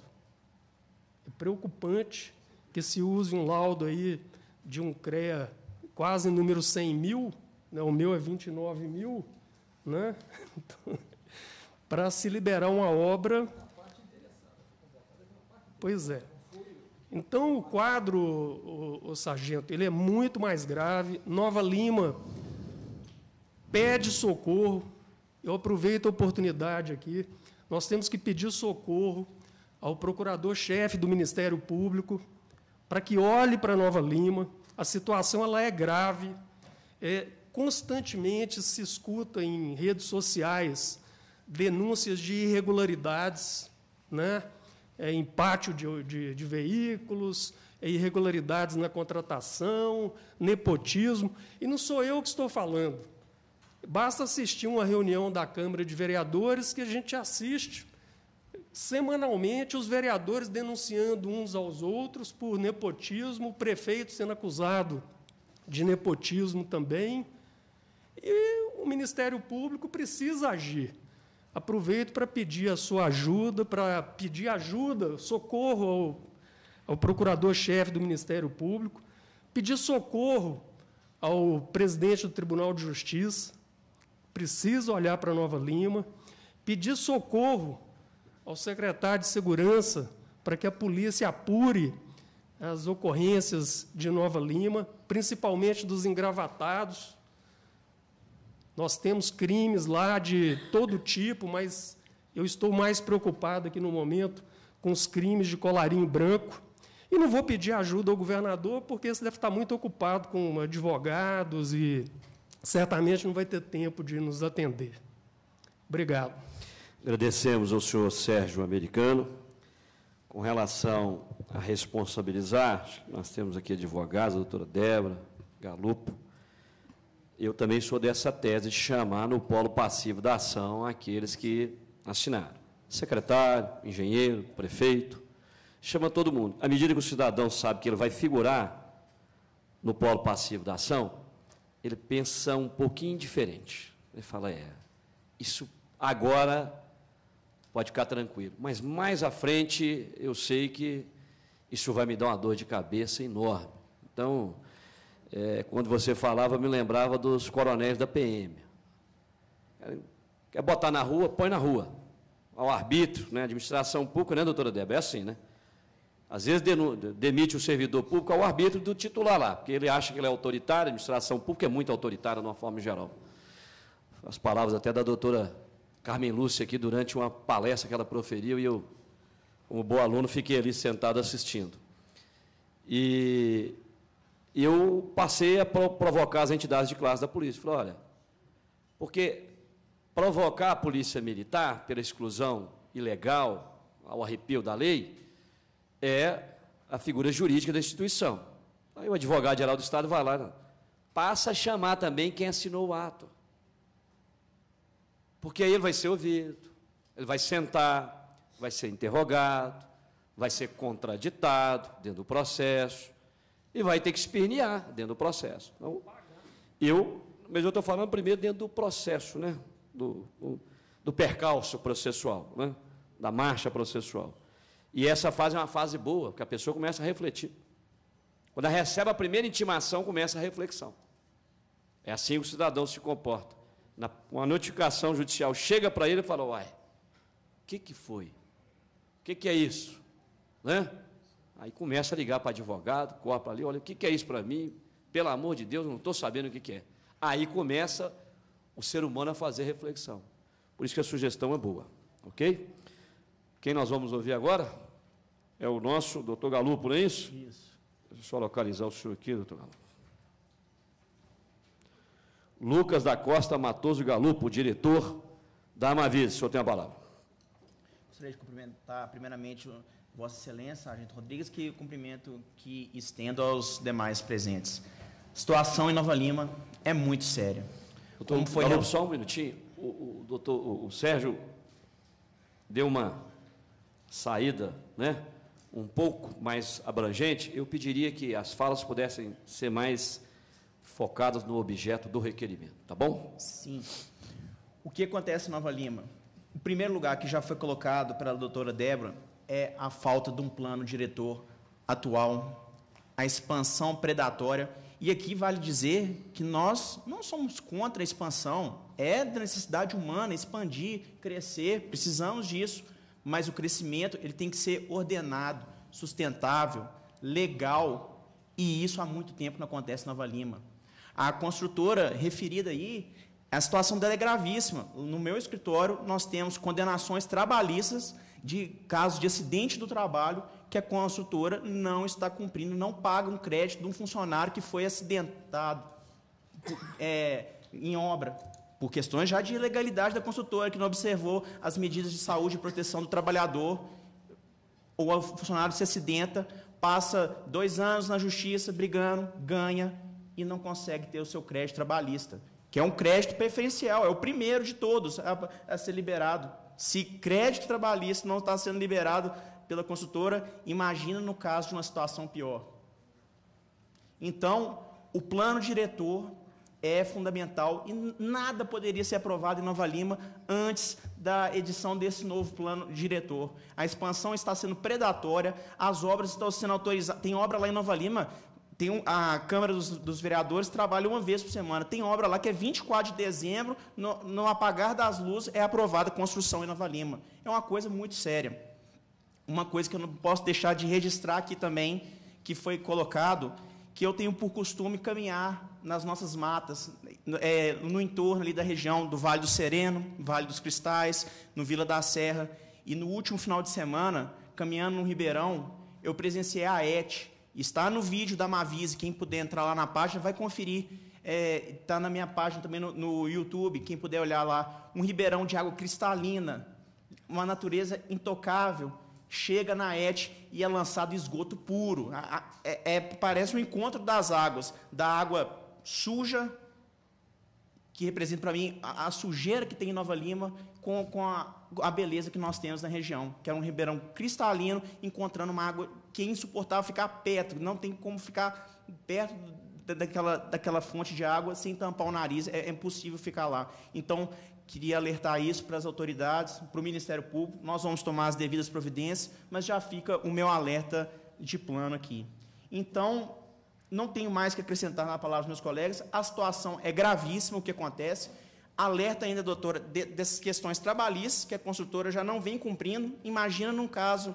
É preocupante que se use um laudo aí de um CREA quase número 100 mil, né? o meu é 29 mil, né? <laughs> Então, para se liberar uma obra. Pois é. Então, o quadro, o, o, sargento, ele é muito mais grave. Nova Lima pede socorro. Eu aproveito a oportunidade aqui. Nós temos que pedir socorro ao procurador-chefe do Ministério Público para que olhe para Nova Lima. A situação ela é grave. É, constantemente se escuta em redes sociais denúncias de irregularidades né? É, em pátio de, de, de veículos, é, irregularidades na contratação, nepotismo. E não sou eu que estou falando. Basta assistir uma reunião da Câmara de Vereadores que a gente assiste semanalmente os vereadores denunciando uns aos outros por nepotismo, o prefeito sendo acusado de nepotismo também. E o Ministério Público precisa agir aproveito para pedir a sua ajuda, para pedir ajuda, socorro ao, ao procurador-chefe do Ministério Público, pedir socorro ao presidente do Tribunal de Justiça, precisa olhar para Nova Lima, pedir socorro ao secretário de Segurança para que a polícia apure as ocorrências de Nova Lima, principalmente dos engravatados, nós temos crimes lá de todo tipo, mas eu estou mais preocupado aqui no momento com os crimes de colarinho branco. E não vou pedir ajuda ao governador, porque esse deve estar muito ocupado com advogados e certamente não vai ter tempo de nos atender. Obrigado. Agradecemos ao senhor Sérgio Americano. Com relação a responsabilizar, nós temos aqui advogados, a doutora Débora, Galupo, eu também sou dessa tese de chamar no polo passivo da ação aqueles que assinaram. Secretário, engenheiro, prefeito, chama todo mundo. À medida que o cidadão sabe que ele vai figurar no polo passivo da ação, ele pensa um pouquinho diferente. Ele fala, é, isso agora pode ficar tranquilo, mas mais à frente eu sei que isso vai me dar uma dor de cabeça enorme. Então, é, quando você falava, me lembrava dos coronéis da PM. Quer botar na rua, põe na rua. Ao arbítrio, né? administração pública, né, doutora Débora? É assim, né? Às vezes demite o servidor público ao arbítrio do titular lá, porque ele acha que ele é autoritário, a administração pública é muito autoritária de uma forma geral. As palavras até da doutora Carmen Lúcia aqui durante uma palestra que ela proferiu e eu, como bom aluno, fiquei ali sentado assistindo. E eu passei a provocar as entidades de classe da polícia. Falei, olha, porque provocar a polícia militar pela exclusão ilegal, ao arrepio da lei, é a figura jurídica da instituição. Aí o advogado-geral do Estado vai lá, passa a chamar também quem assinou o ato. Porque aí ele vai ser ouvido, ele vai sentar, vai ser interrogado, vai ser contraditado dentro do processo e vai ter que espernear dentro do processo. Então, eu, mas eu estou falando primeiro dentro do processo, né? do, do, do percalço processual, né? da marcha processual. E essa fase é uma fase boa, porque a pessoa começa a refletir. Quando ela recebe a primeira intimação, começa a reflexão. É assim que o cidadão se comporta. Na, uma notificação judicial chega para ele e fala: Uai, o que, que foi? O que, que é isso? Né? Aí começa a ligar para advogado, corre para ali, olha, o que, é isso para mim? Pelo amor de Deus, não estou sabendo o que, que é. Aí começa o ser humano a fazer reflexão. Por isso que a sugestão é boa, ok? Quem nós vamos ouvir agora é o nosso doutor Galupo, não é isso? Isso. Deixa eu só localizar o senhor aqui, doutor Galupo. Lucas da Costa Matoso Galupo, diretor da Amavis. O senhor tem a palavra. Gostaria de cumprimentar, primeiramente, o Vossa Excelência, Sargento Rodrigues, que cumprimento que estendo aos demais presentes. A situação em Nova Lima é muito séria. Doutor, Como foi só um minutinho. O, o doutor, o, o Sérgio deu uma saída, né? Um pouco mais abrangente. Eu pediria que as falas pudessem ser mais focadas no objeto do requerimento, tá bom? Sim. O que acontece em Nova Lima? Em primeiro lugar, que já foi colocado pela doutora Débora, é a falta de um plano diretor atual, a expansão predatória. E aqui vale dizer que nós não somos contra a expansão, é da necessidade humana expandir, crescer, precisamos disso, mas o crescimento ele tem que ser ordenado, sustentável, legal, e isso há muito tempo não acontece em Nova Lima. A construtora referida aí, a situação dela é gravíssima. No meu escritório, nós temos condenações trabalhistas de casos de acidente do trabalho que a consultora não está cumprindo, não paga um crédito de um funcionário que foi acidentado é, em obra, por questões já de ilegalidade da consultora que não observou as medidas de saúde e proteção do trabalhador, ou o funcionário se acidenta, passa dois anos na justiça brigando, ganha e não consegue ter o seu crédito trabalhista, que é um crédito preferencial, é o primeiro de todos a, a ser liberado. Se crédito trabalhista não está sendo liberado pela consultora, imagina no caso de uma situação pior. Então, o plano diretor é fundamental e nada poderia ser aprovado em Nova Lima antes da edição desse novo plano diretor. A expansão está sendo predatória, as obras estão sendo autorizadas. Tem obra lá em Nova Lima tem um, a Câmara dos, dos, Vereadores trabalha uma vez por semana. Tem obra lá que é 24 de dezembro, no, no apagar das luzes, é aprovada construção em Nova Lima. É uma coisa muito séria. Uma coisa que eu não posso deixar de registrar aqui também, que foi colocado, que eu tenho por costume caminhar nas nossas matas, é, no entorno ali da região do Vale do Sereno, Vale dos Cristais, no Vila da Serra. E no último final de semana, caminhando no Ribeirão, eu presenciei a ete. Está no vídeo da Mavise, quem puder entrar lá na página vai conferir. Está é, tá na minha página também no, no, YouTube, quem puder olhar lá. Um ribeirão de água cristalina, uma natureza intocável, chega na ET e é lançado esgoto puro. é, é, parece um encontro das águas, da água suja, que representa para mim a, a, sujeira que tem em Nova Lima, com, com a beleza que nós temos na região, que é um ribeirão cristalino encontrando uma água que é insuportável ficar perto, não tem como ficar perto daquela, daquela fonte de água sem tampar o nariz, é, é impossível ficar lá. Então, queria alertar isso para as autoridades, para o Ministério Público, nós vamos tomar as devidas providências, mas já fica o meu alerta de plano aqui. Então, não tenho mais que acrescentar na palavra dos meus colegas, a situação é gravíssima o que acontece, alerta ainda, doutora, de, dessas questões trabalhistas que a construtora já não vem cumprindo, imagina num caso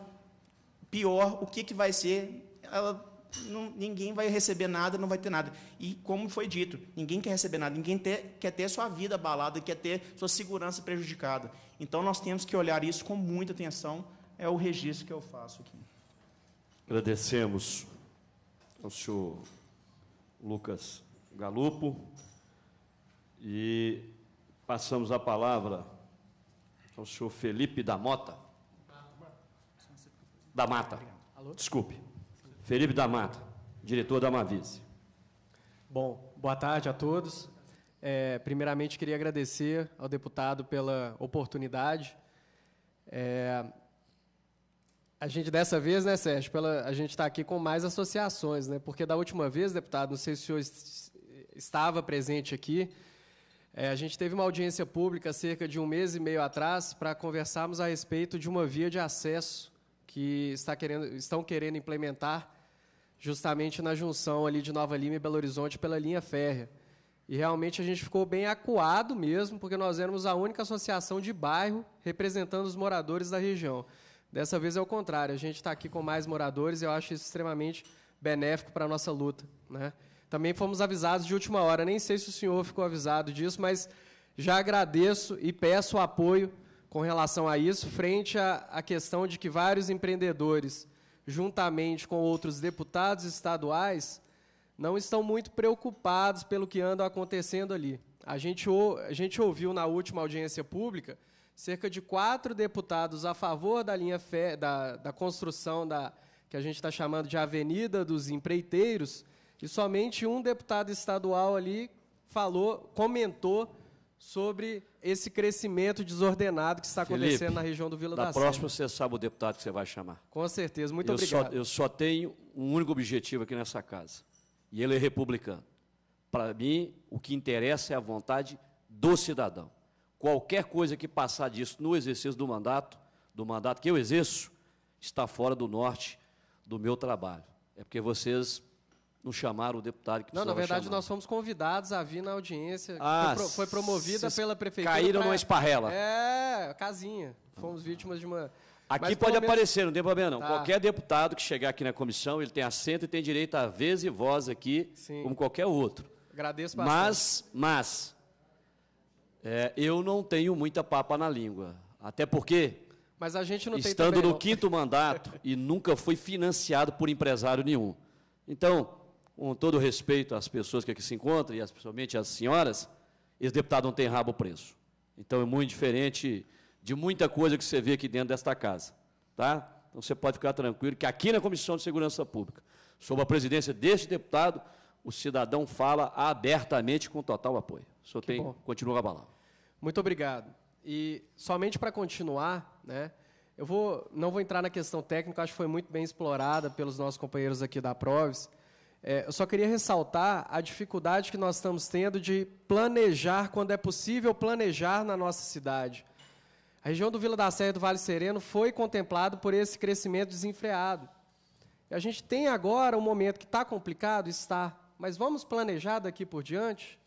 pior, o que, que vai ser? Ela, não, ninguém vai receber nada, não vai ter nada. E como foi dito, ninguém quer receber nada, ninguém ter, quer ter sua vida abalada, quer ter sua segurança prejudicada. Então nós temos que olhar isso com muita atenção. É o registro que eu faço aqui. Agradecemos ao senhor Lucas Galupo e passamos a palavra ao senhor Felipe da Mota da Mata. Desculpe. Felipe da Mata, diretor da Mavise. Bom, boa tarde a todos. É, primeiramente, queria agradecer ao deputado pela oportunidade. É, a gente, dessa vez, né, Sérgio, pela, a gente está aqui com mais associações, né? Porque da última vez, deputado, não sei se o senhor estava presente aqui, é, a gente teve uma audiência pública cerca de um mês e meio atrás para conversarmos a respeito de uma via de acesso que está querendo, estão querendo implementar justamente na junção ali de Nova Lima e Belo Horizonte pela linha férrea. E realmente a gente ficou bem acuado mesmo, porque nós éramos a única associação de bairro representando os moradores da região. Dessa vez é o contrário, a gente está aqui com mais moradores e eu acho isso extremamente benéfico para a nossa luta. Né? Também fomos avisados de última hora, nem sei se o senhor ficou avisado disso, mas já agradeço e peço o apoio com relação a isso, frente à questão de que vários empreendedores, juntamente com outros deputados estaduais, não estão muito preocupados pelo que anda acontecendo ali. A gente, a gente ouviu na última audiência pública cerca de quatro deputados a favor da linha fe, da, da construção da que a gente está chamando de Avenida dos Empreiteiros, e somente um deputado estadual ali falou, comentou sobre esse crescimento desordenado que está acontecendo Felipe, na região do Vila da, da Na próxima você sabe o deputado que você vai chamar. Com certeza, muito eu obrigado. Só, eu só tenho um único objetivo aqui nessa casa, e ele é republicano. Para mim, o que interessa é a vontade do cidadão. Qualquer coisa que passar disso no exercício do mandato, do mandato que eu exerço, está fora do norte do meu trabalho. É porque vocês não chamaram o deputado que Não, na verdade, chamar. nós fomos convidados a vir na audiência. Ah, foi, pro, foi promovida pela prefeitura. Caíram pra, numa esparrela. É, casinha. Fomos vítimas de uma. Aqui Mas, pode menos... aparecer, não tem problema não. Tá. Qualquer deputado que chegar aqui na comissão, ele tem assento e tem direito a vez e voz aqui, Sim. como qualquer outro. Agradeço bastante. Mas, mas é, eu não tenho muita papa na língua. Até porque. Mas a gente não Estando tem também, no não. quinto mandato <laughs> e nunca foi financiado por empresário nenhum. Então, com todo respeito às pessoas que aqui se encontram, e especialmente às senhoras, esse deputado não tem rabo preso. Então é muito diferente de muita coisa que você vê aqui dentro desta casa. Tá? Então você pode ficar tranquilo que aqui na Comissão de Segurança Pública, sob a presidência deste deputado, o cidadão fala abertamente com total apoio. O senhor tem, continua a palavra. Muito obrigado. E somente para continuar, né, eu vou, não vou entrar na questão técnica, acho que foi muito bem explorada pelos nossos companheiros aqui da Provis. É, eu só queria ressaltar a dificuldade que nós estamos tendo de planejar, quando é possível planejar na nossa cidade. A região do Vila da Serra e do Vale Sereno foi contemplada por esse crescimento desenfreado. E a gente tem agora um momento que está complicado? Está. Mas vamos planejar daqui por diante?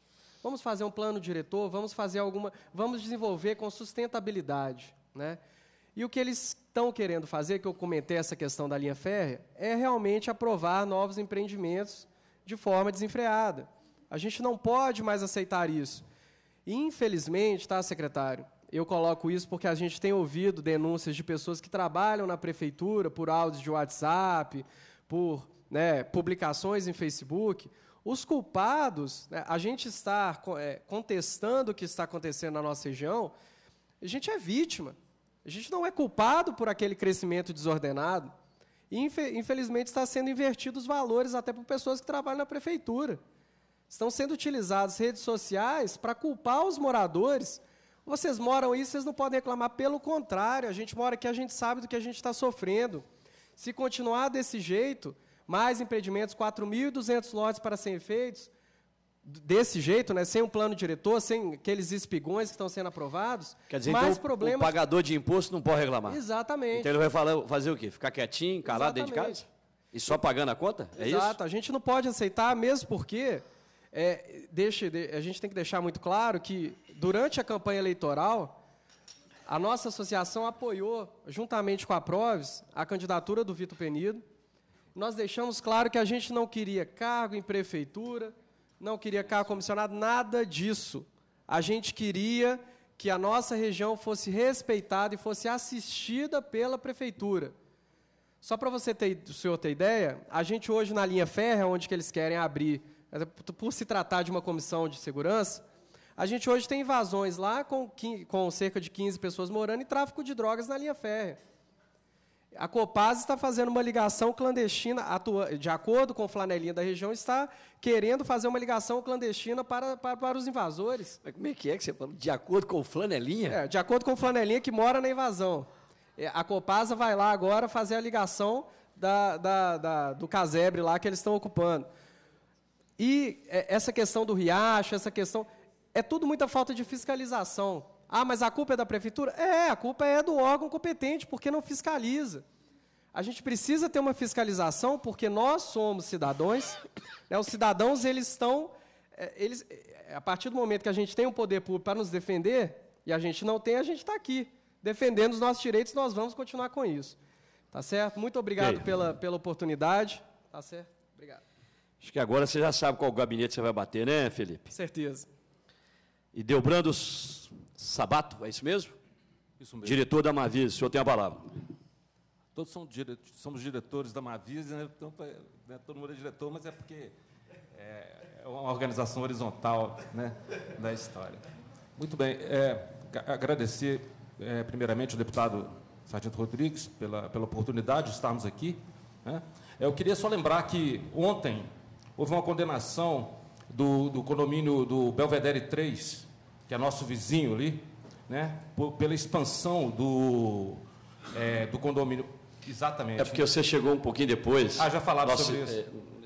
Vamos fazer um plano diretor, vamos fazer alguma. Vamos desenvolver com sustentabilidade. Né? E o que eles estão querendo fazer, que eu comentei essa questão da linha férrea, é realmente aprovar novos empreendimentos de forma desenfreada. A gente não pode mais aceitar isso. Infelizmente, tá, secretário? Eu coloco isso porque a gente tem ouvido denúncias de pessoas que trabalham na prefeitura por áudios de WhatsApp, por né, publicações em Facebook. Os culpados, né, a gente está é, contestando o que está acontecendo na nossa região, a gente é vítima. A gente não é culpado por aquele crescimento desordenado. E, infelizmente, está sendo invertido os valores até por pessoas que trabalham na prefeitura. Estão sendo utilizadas redes sociais para culpar os moradores. Vocês moram aí, vocês não podem reclamar. Pelo contrário, a gente mora aqui, a gente sabe do que a gente está sofrendo. Se continuar desse jeito, mais empreendimentos, 4.200 lotes para serem feitos, desse jeito, né, sem um plano diretor, sem aqueles espigões que estão sendo aprovados, Quer dizer, mais então, problemas... o pagador de imposto não pode reclamar. Exatamente. Então ele vai falar, fazer o quê? Ficar quietinho, calado dentro de casa? E só pagando a conta? É Exato. isso? Exato. A gente não pode aceitar, mesmo porque é, deixe, a gente tem que deixar muito claro que durante a campanha eleitoral a nossa associação apoiou, juntamente com a Proves, a candidatura do Vitor Penido. Nós deixamos claro que a gente não queria cargo em prefeitura, não queria carro comissionado, nada disso. A gente queria que a nossa região fosse respeitada e fosse assistida pela prefeitura. Só para você ter, o senhor ter ideia, a gente hoje na linha férrea, onde que eles querem abrir, é, por se tratar de uma comissão de segurança, a gente hoje tem invasões lá com, com cerca de 15 pessoas morando e tráfico de drogas na linha férrea. A Copasa está fazendo uma ligação clandestina, atua, de acordo com o flanelinha da região, está querendo fazer uma ligação clandestina para, para, para, os invasores. Mas como é que é que você fala? De acordo com o flanelinha? É, de acordo com o flanelinha que mora na invasão. É, a Copasa vai lá agora fazer a ligação da, da, da, do casebre lá que eles estão ocupando. E é, essa questão do riacho, essa questão. É tudo muita falta de fiscalização. Ah, mas a culpa é da prefeitura? É, a culpa é do órgão competente, porque não fiscaliza. A gente precisa ter uma fiscalização, porque nós somos cidadãos. Né? Os cidadãos, eles estão. É, eles, é, a partir do momento que a gente tem um poder público para nos defender, e a gente não tem, a gente está aqui. Defendendo os nossos direitos, nós vamos continuar com isso. Tá certo? Muito obrigado pela, pela oportunidade. Tá certo? Obrigado. Acho que agora você já sabe qual gabinete você vai bater, né, Felipe? Certeza. E deu brandos. Sabato, é isso mesmo? Isso mesmo. Diretor da Mavis, o senhor tem a palavra. Todos dire... somos diretores da Mavis, né? então, é, né? todo mundo é diretor, mas é porque é, é uma organização horizontal né? da história. Muito bem, é, agradecer é, primeiramente o deputado Sargento Rodrigues pela, pela oportunidade de estarmos aqui. Né? Eu queria só lembrar que ontem houve uma condenação do, do condomínio do Belvedere 3, que é nosso vizinho ali, né? pela expansão do, é, do condomínio. Exatamente. É porque você chegou um pouquinho depois. Ah, já falaram nosso, sobre isso.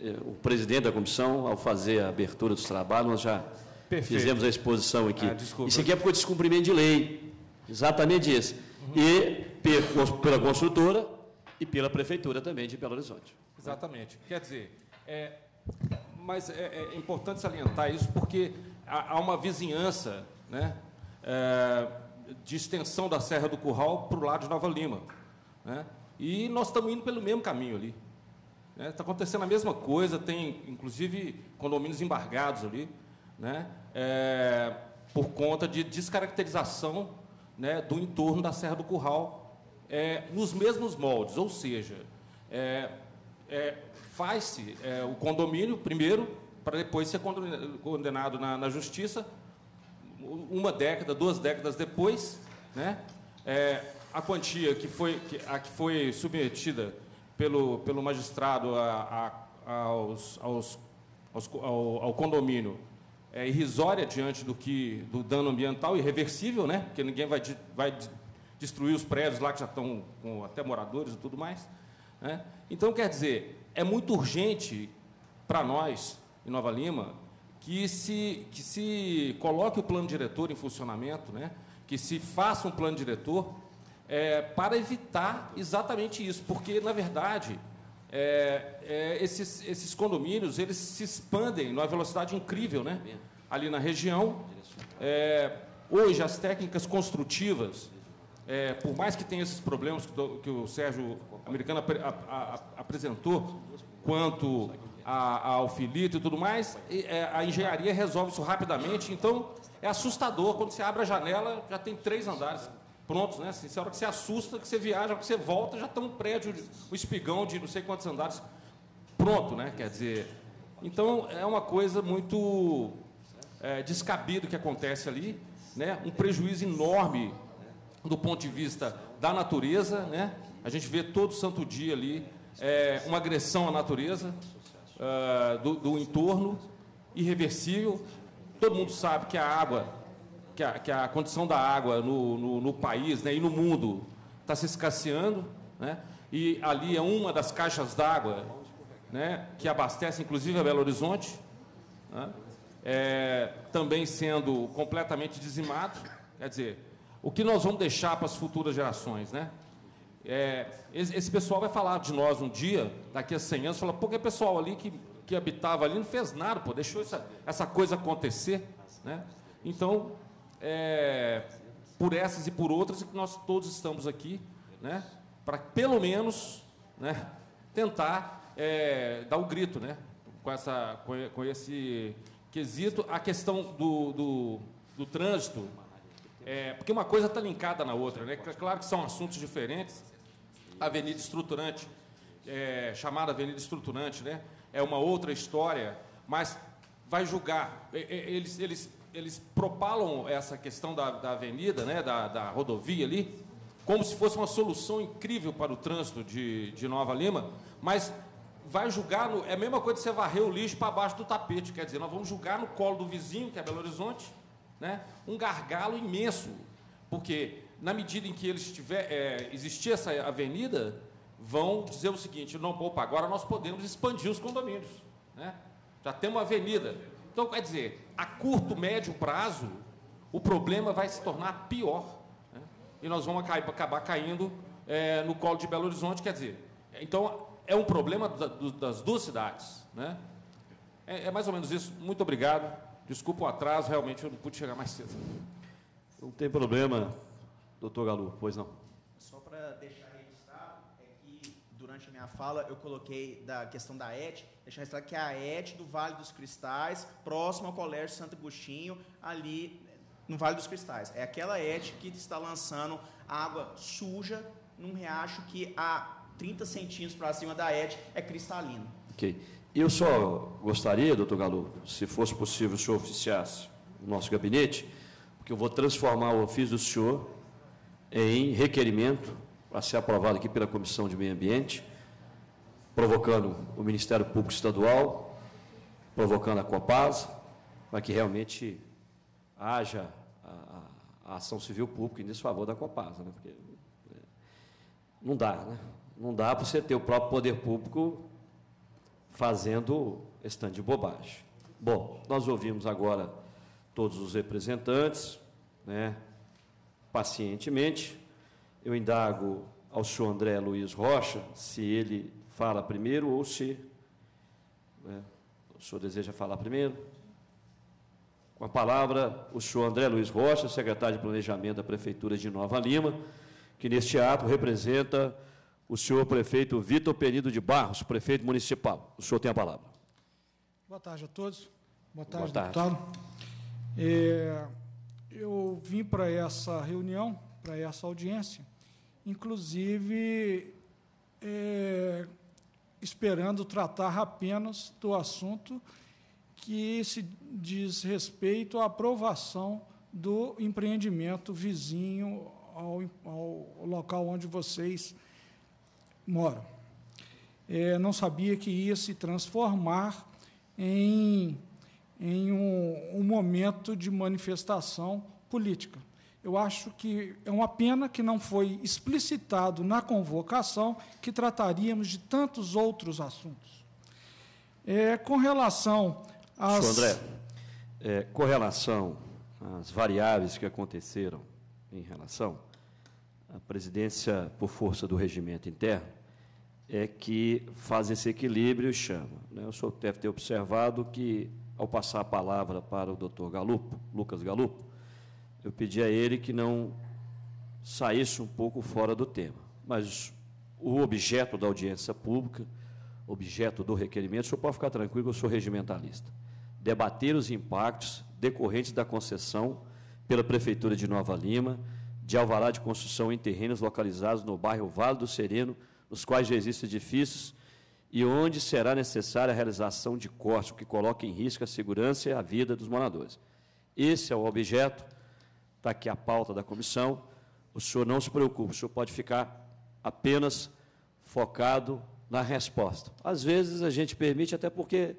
É, é, é, o presidente da comissão, ao fazer a abertura dos trabalhos, nós já Perfeito. fizemos a exposição aqui. Ah, desculpa. Isso aqui é por descumprimento de lei. Exatamente isso. Uhum. E pela construtora e pela prefeitura também de Belo Horizonte. Exatamente. Quer dizer, é, mas é, é importante salientar isso porque há, há uma vizinhança né, é, de extensão da Serra do Curral para o lado de Nova Lima. Né? E nós estamos indo pelo mesmo caminho ali. Está né? Tá acontecendo a mesma coisa, tem inclusive condomínios embargados ali, né? É, por conta de descaracterização né, do entorno da Serra do Curral, é, nos mesmos moldes, ou seja, é, é faz-se é, o condomínio primeiro, para depois ser condenado na, na justiça uma década, duas décadas depois, né? É, a quantia que foi, que, a que foi submetida pelo, pelo magistrado a, a, aos, aos, aos, ao, ao, condomínio é irrisória diante do, que, do dano ambiental, irreversível, né? porque ninguém vai, vai destruir os prédios lá que já estão com até moradores e tudo mais. Né? Então, quer dizer, é muito urgente para nós, em Nova Lima, que se, que se coloque o plano diretor em funcionamento, né? que se faça um plano diretor é, para evitar exatamente isso, porque, na verdade, é, é, esses, esses condomínios eles se expandem numa velocidade incrível né? ali na região. É, hoje, as técnicas construtivas, é, por mais que tenha esses problemas que, do, que o Sérgio Americano ap, a, a, apresentou, quanto a, ao filito e tudo mais, e, é, a engenharia resolve isso rapidamente. Então, é assustador. Quando você abre a janela, já tem três andares prontos, né? Assim, hora que você assusta, que você viaja, que você volta, já tem tá um prédio, um espigão de não sei quantos andares pronto, né? Quer dizer, então é uma coisa muito é, descabido que acontece ali, né? Um prejuízo enorme do ponto de vista da natureza, né? A gente vê todo santo dia ali é, uma agressão à natureza, ah, do, do, entorno, irreversível. Todo mundo sabe que a água, que a, que a condição da água no, no, no país né, e no mundo está se escasseando, né? e ali é uma das caixas d'água né, que abastece, inclusive, a Belo Horizonte, né? é, também sendo completamente dizimado. Quer dizer, o que nós vamos deixar para as futuras gerações, né? É, esse, esse, pessoal vai falar de nós um dia, daqui a 100 anos, falar pô, que pessoal ali que, que habitava ali não fez nada, pô, deixou essa, essa coisa acontecer. Né? Então, é, por essas e por outras, é que nós todos estamos aqui, né? para pelo menos né? tentar é, dar o um grito né? com, essa, com esse quesito. A questão do, do, do trânsito, é, porque uma coisa está linkada na outra, né? Claro que são assuntos diferentes, Avenida Estruturante, é, chamada Avenida Estruturante, né? É uma outra história, mas vai julgar. Eles, eles, eles propalam essa questão da, da avenida, né? Da, da rodovia ali, como se fosse uma solução incrível para o trânsito de, de Nova Lima, mas vai julgar no, é a mesma coisa de você varrer o lixo para baixo do tapete, quer dizer, nós vamos julgar no colo do vizinho, que é Belo Horizonte, né? um gargalo imenso, porque na medida em que eles tiver, é, existir essa avenida, vão dizer o seguinte: não, opa, agora nós podemos expandir os condomínios. Né? Já temos uma avenida. Então, quer dizer, a curto, médio prazo, o problema vai se tornar pior. Né? E nós vamos acabar caindo é, no colo de Belo Horizonte. Quer dizer, então é um problema da, do, das duas cidades. Né? É, é, mais ou menos isso. Muito obrigado. Desculpa o atraso, realmente eu não pude chegar mais cedo. Não tem problema. Doutor Galo, pois não. Só para deixar registrado, é que durante a minha fala eu coloquei da questão da ET, deixar registrado que é a ET do Vale dos Cristais, próximo ao Colégio Santo Agostinho, ali eh, no Vale dos Cristais. É aquela ET que está lançando água suja num riacho que a 30 centímetros para cima da ET é cristalino. Ok. Eu só gostaria, doutor Galo, se fosse possível, o senhor oficiasse o nosso gabinete, porque eu vou transformar o ofício do senhor em requerimento a ser aprovado aqui pela Comissão de Meio Ambiente, provocando o Ministério Público Estadual, provocando a Copasa, para que realmente haja a, a, a ação civil pública em desfavor da Copasa, né? porque é, não dá, né? Não dá para você ter o próprio poder público fazendo estande de bobagem. Bom, nós ouvimos agora todos os representantes, né? pacientemente. Eu indago ao senhor André Luiz Rocha se ele fala primeiro ou se né, o senhor deseja falar primeiro. Com a palavra, o senhor André Luiz Rocha, secretário de Planejamento da Prefeitura de Nova Lima, que neste ato representa o senhor prefeito Vitor Penido de Barros, prefeito municipal. O senhor tem a palavra. Boa tarde a todos. Boa tarde, Boa tarde. deputado. É eu vim para essa reunião, para essa audiência, inclusive é, esperando tratar apenas do assunto que se diz respeito à aprovação do empreendimento vizinho ao, ao local onde vocês moram. É, não sabia que ia se transformar em, em um, um momento de manifestação política. Eu acho que é uma pena que não foi explicitado na convocação que trataríamos de tantos outros assuntos. É, com relação às. Senhor André, é, com relação às variáveis que aconteceram em relação à presidência por força do regimento interno, é que faz esse equilíbrio e chama. Né? O senhor deve ter observado que, ao passar a palavra para o doutor Galupo, Lucas Galupo, eu pedi a ele que não saísse um pouco fora do tema. Mas o objeto da audiência pública, objeto do requerimento, o senhor pode ficar tranquilo que eu sou regimentalista. Debater os impactos decorrentes da concessão pela Prefeitura de Nova Lima de alvará de construção em terrenos localizados no bairro Vale do Sereno, nos quais já existem edifícios e onde será necessária a realização de cortes, o que coloca em risco a segurança e a vida dos moradores. Esse é o objeto Está aqui a pauta da comissão. O senhor não se preocupe, o senhor pode ficar apenas focado na resposta. Às vezes a gente permite, até porque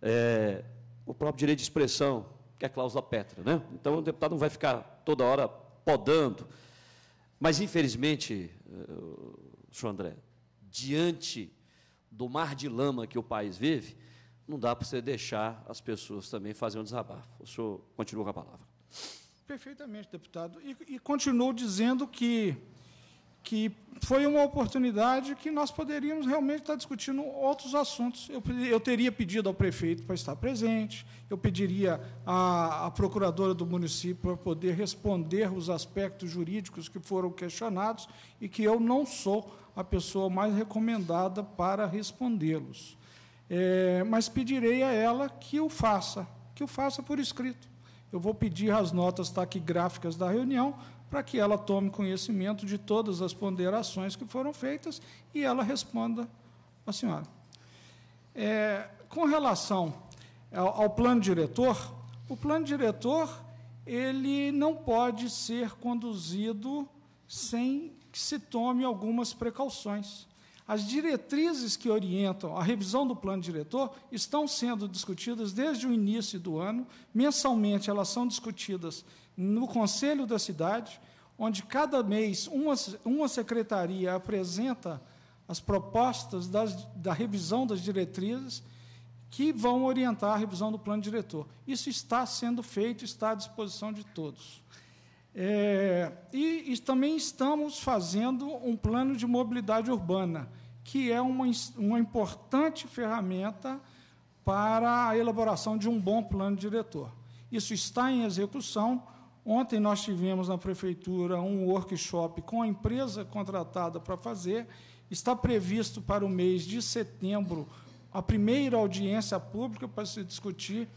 é, o próprio direito de expressão, que é a cláusula petra né? Então o deputado não vai ficar toda hora podando. Mas, infelizmente, eh, senhor André, diante do mar de lama que o país vive, não dá para você deixar as pessoas também fazerem um desabafo. O senhor continua com a palavra. Perfeitamente, deputado. E, e continuo dizendo que, que foi uma oportunidade que nós poderíamos realmente estar discutindo outros assuntos. Eu, eu teria pedido ao prefeito para estar presente, eu pediria à, à procuradora do município para poder responder os aspectos jurídicos que foram questionados e que eu não sou a pessoa mais recomendada para respondê-los. É, mas pedirei a ela que o faça, que o faça por escrito. Eu vou pedir as notas taquigráficas da reunião para que ela tome conhecimento de todas as ponderações que foram feitas e ela responda à senhora. É, com relação ao, ao plano diretor, o plano diretor ele não pode ser conduzido sem que se tome algumas precauções. As diretrizes que orientam a revisão do plano diretor estão sendo discutidas desde o início do ano. Mensalmente, elas são discutidas no Conselho da Cidade, onde cada mês uma, uma secretaria apresenta as propostas das, da revisão das diretrizes que vão orientar a revisão do plano diretor. Isso está sendo feito, está à disposição de todos. É, e, e, também estamos fazendo um plano de mobilidade urbana, que é uma, uma importante ferramenta para a elaboração de um bom plano diretor. Isso está em execução. Ontem nós tivemos na prefeitura um workshop com a empresa contratada para fazer. Está previsto para o mês de setembro a primeira audiência pública para se discutir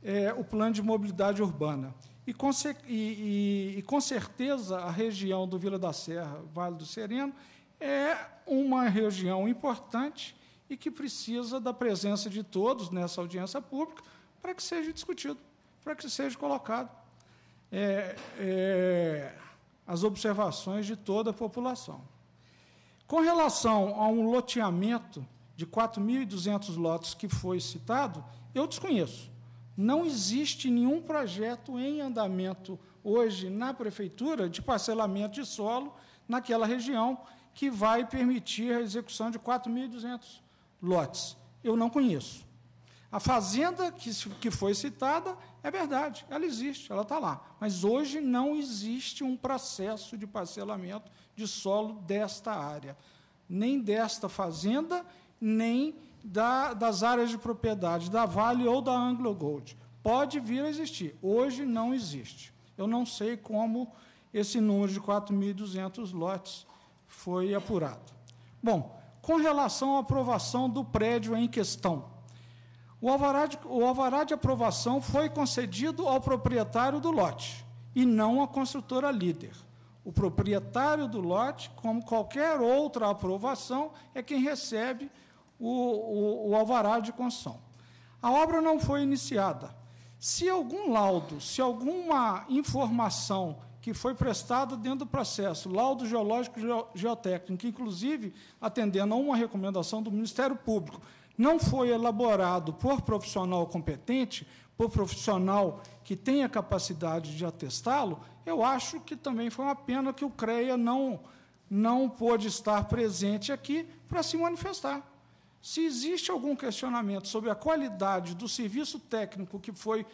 é, o plano de mobilidade urbana. E com, e, e com, certeza a região do Vila da Serra, Vale do Sereno, é uma região importante e que precisa da presença de todos nessa audiência pública para que seja discutido, para que seja colocado é, é, as observações de toda a população. Com relação a um loteamento de 4.200 lotes que foi citado, eu desconheço não existe nenhum projeto em andamento hoje na prefeitura de parcelamento de solo naquela região que vai permitir a execução de 4.200 lotes. Eu não conheço. A fazenda que, foi citada é verdade, ela existe, ela está lá. Mas hoje não existe um processo de parcelamento de solo desta área, nem desta fazenda, nem da, das áreas de propriedade da Vale ou da Anglo Gold. Pode vir a existir. Hoje não existe. Eu não sei como esse número de 4.200 lotes foi apurado. Bom, com relação à aprovação do prédio em questão, o alvará, de, o alvará de aprovação foi concedido ao proprietário do lote e não à construtora líder. O proprietário do lote, como qualquer outra aprovação, é quem recebe o, o, o alvará de construção. A obra não foi iniciada. Se algum laudo, se alguma informação que foi prestada dentro do processo, laudo geológico geotécnico, inclusive atendendo a uma recomendação do Ministério Público, não foi elaborado por profissional competente, por profissional que tenha capacidade de atestá-lo, eu acho que também foi uma pena que o CREA não, não pôde estar presente aqui para se manifestar. Se existe algum questionamento sobre a qualidade do serviço técnico que foi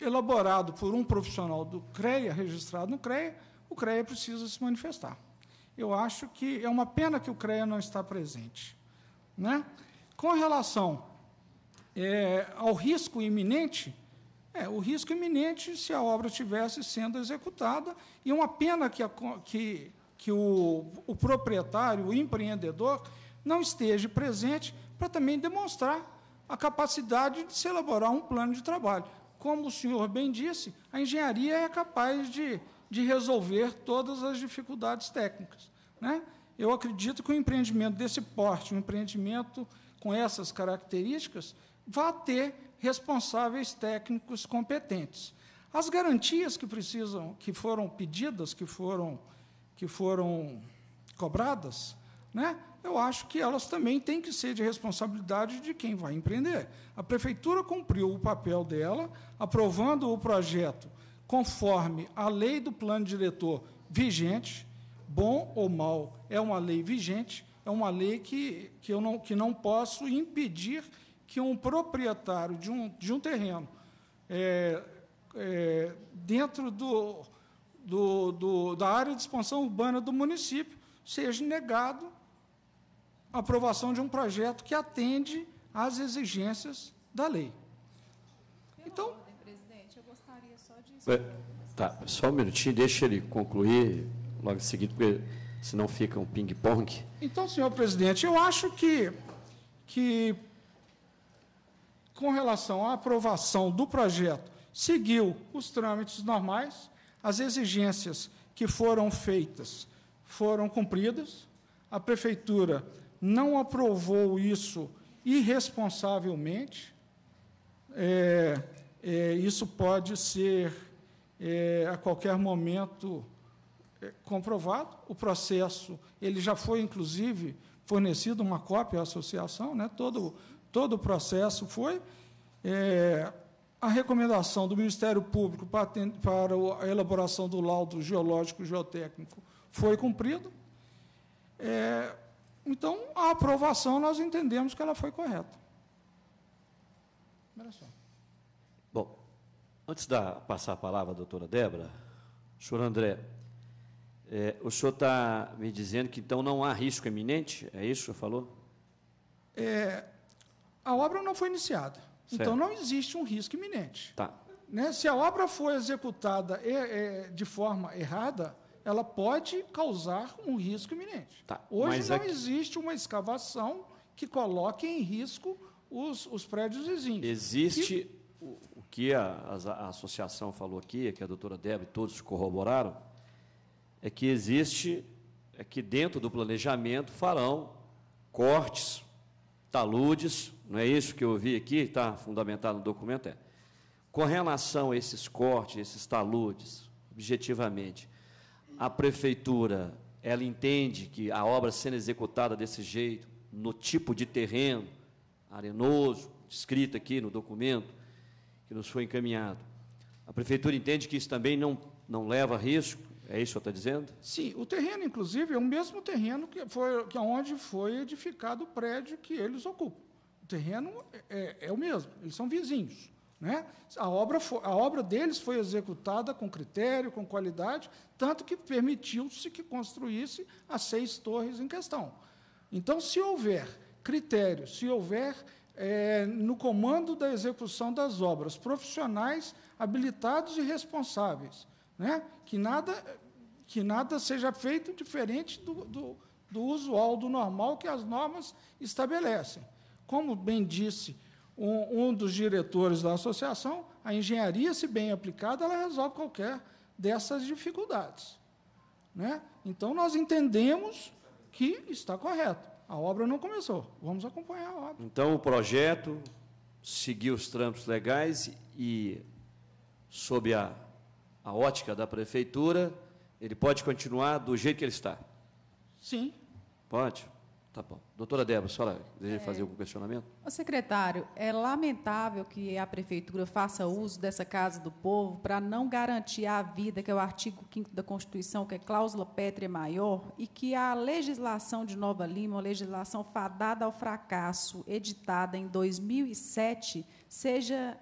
elaborado por um profissional do CREA, registrado no CREA, o CREA precisa se manifestar. Eu acho que é uma pena que o CREA não está presente. Né? Com relação é, ao risco iminente, é, o risco iminente se a obra estivesse sendo executada, e é uma pena que, a, que, que o, o proprietário, o empreendedor, não esteja presente para também demonstrar a capacidade de se elaborar um plano de trabalho. Como o senhor bem disse, a engenharia é capaz de, de resolver todas as dificuldades técnicas. Né? Eu acredito que o um empreendimento desse porte, um empreendimento com essas características, vai ter responsáveis técnicos competentes. As garantias que precisam, que foram pedidas, que foram, que foram cobradas, né, eu acho que elas também têm que ser de responsabilidade de quem vai empreender. A prefeitura cumpriu o papel dela, aprovando o projeto conforme a lei do plano diretor vigente, bom ou mal, é uma lei vigente, é uma lei que, que eu não, que não posso impedir que um proprietário de um, de um terreno, é, é, dentro do, do, do, da área de expansão urbana do município, seja negado aprovação de um projeto que atende às exigências da lei. então, presidente, eu gostaria só de é, tá, só um minutinho, deixa ele concluir logo em seguida, porque senão fica um ping-pong. Então, senhor presidente, eu acho que que com relação à aprovação do projeto, seguiu os trâmites normais, as exigências que foram feitas foram cumpridas, a prefeitura não aprovou isso irresponsavelmente, é, é, isso pode ser é, a qualquer momento é, comprovado. O processo, ele já foi, inclusive, fornecido uma cópia à associação, né? todo, todo o processo foi. É, a recomendação do Ministério Público para, para a elaboração do laudo geológico geotécnico foi cumprido. É, então, a aprovação nós entendemos que ela foi correta. Bom, antes de passar a palavra à doutora Débora, senhor André, é, o senhor está me dizendo que então não há risco iminente? É isso que o senhor falou? É, a obra não foi iniciada. Então, certo. Então não existe um risco iminente. Tá. Né? Se a obra foi executada é, de forma errada, ela pode causar um risco iminente. Tá, Hoje não aqui... É existe uma escavação que coloque em risco os, os prédios vizinhos. Existe que... O, o que a, a, a, associação falou aqui, é que a doutora Deb e todos corroboraram, é que existe, é que dentro do planejamento farão cortes, taludes, não é isso que eu vi aqui, está fundamentado no documento, é. Com relação a esses cortes, esses taludes, objetivamente, a prefeitura ela entende que a obra sendo executada desse jeito, no tipo de terreno arenoso, descrito aqui no documento que nos foi encaminhado, a prefeitura entende que isso também não, não leva a risco? É isso que está dizendo? Sim, o terreno, inclusive, é o mesmo terreno que foi que onde foi edificado o prédio que eles ocupam. O terreno é, é o mesmo, eles são vizinhos. Né? A, obra foi, a obra deles foi executada com critério, com qualidade, tanto que permitiu-se que construísse as seis torres em questão. Então, se houver critério, se houver é, no comando da execução das obras, profissionais habilitados e responsáveis, né? que, nada, que nada seja feito diferente do, do, do usual, do normal que as normas estabelecem. Como bem disse um, um, dos diretores da associação, a engenharia, se bem aplicada, ela resolve qualquer dessas dificuldades. Né? Então, nós entendemos que está correto. A obra não começou. Vamos acompanhar a obra. Então, o projeto seguiu os trampos legais e, sob a, a ótica da prefeitura, ele pode continuar do jeito que ele está? Sim. Pode? Tá bom. Doutora Débora, a senhora deseja é, fazer algum questionamento? Secretário, é lamentável que a Prefeitura faça uso dessa Casa do Povo para não garantir a vida, que é o artigo 5 da Constituição, que é cláusula pétrea maior, e que a legislação de Nova Lima, uma legislação fadada ao fracasso, editada em 2007, seja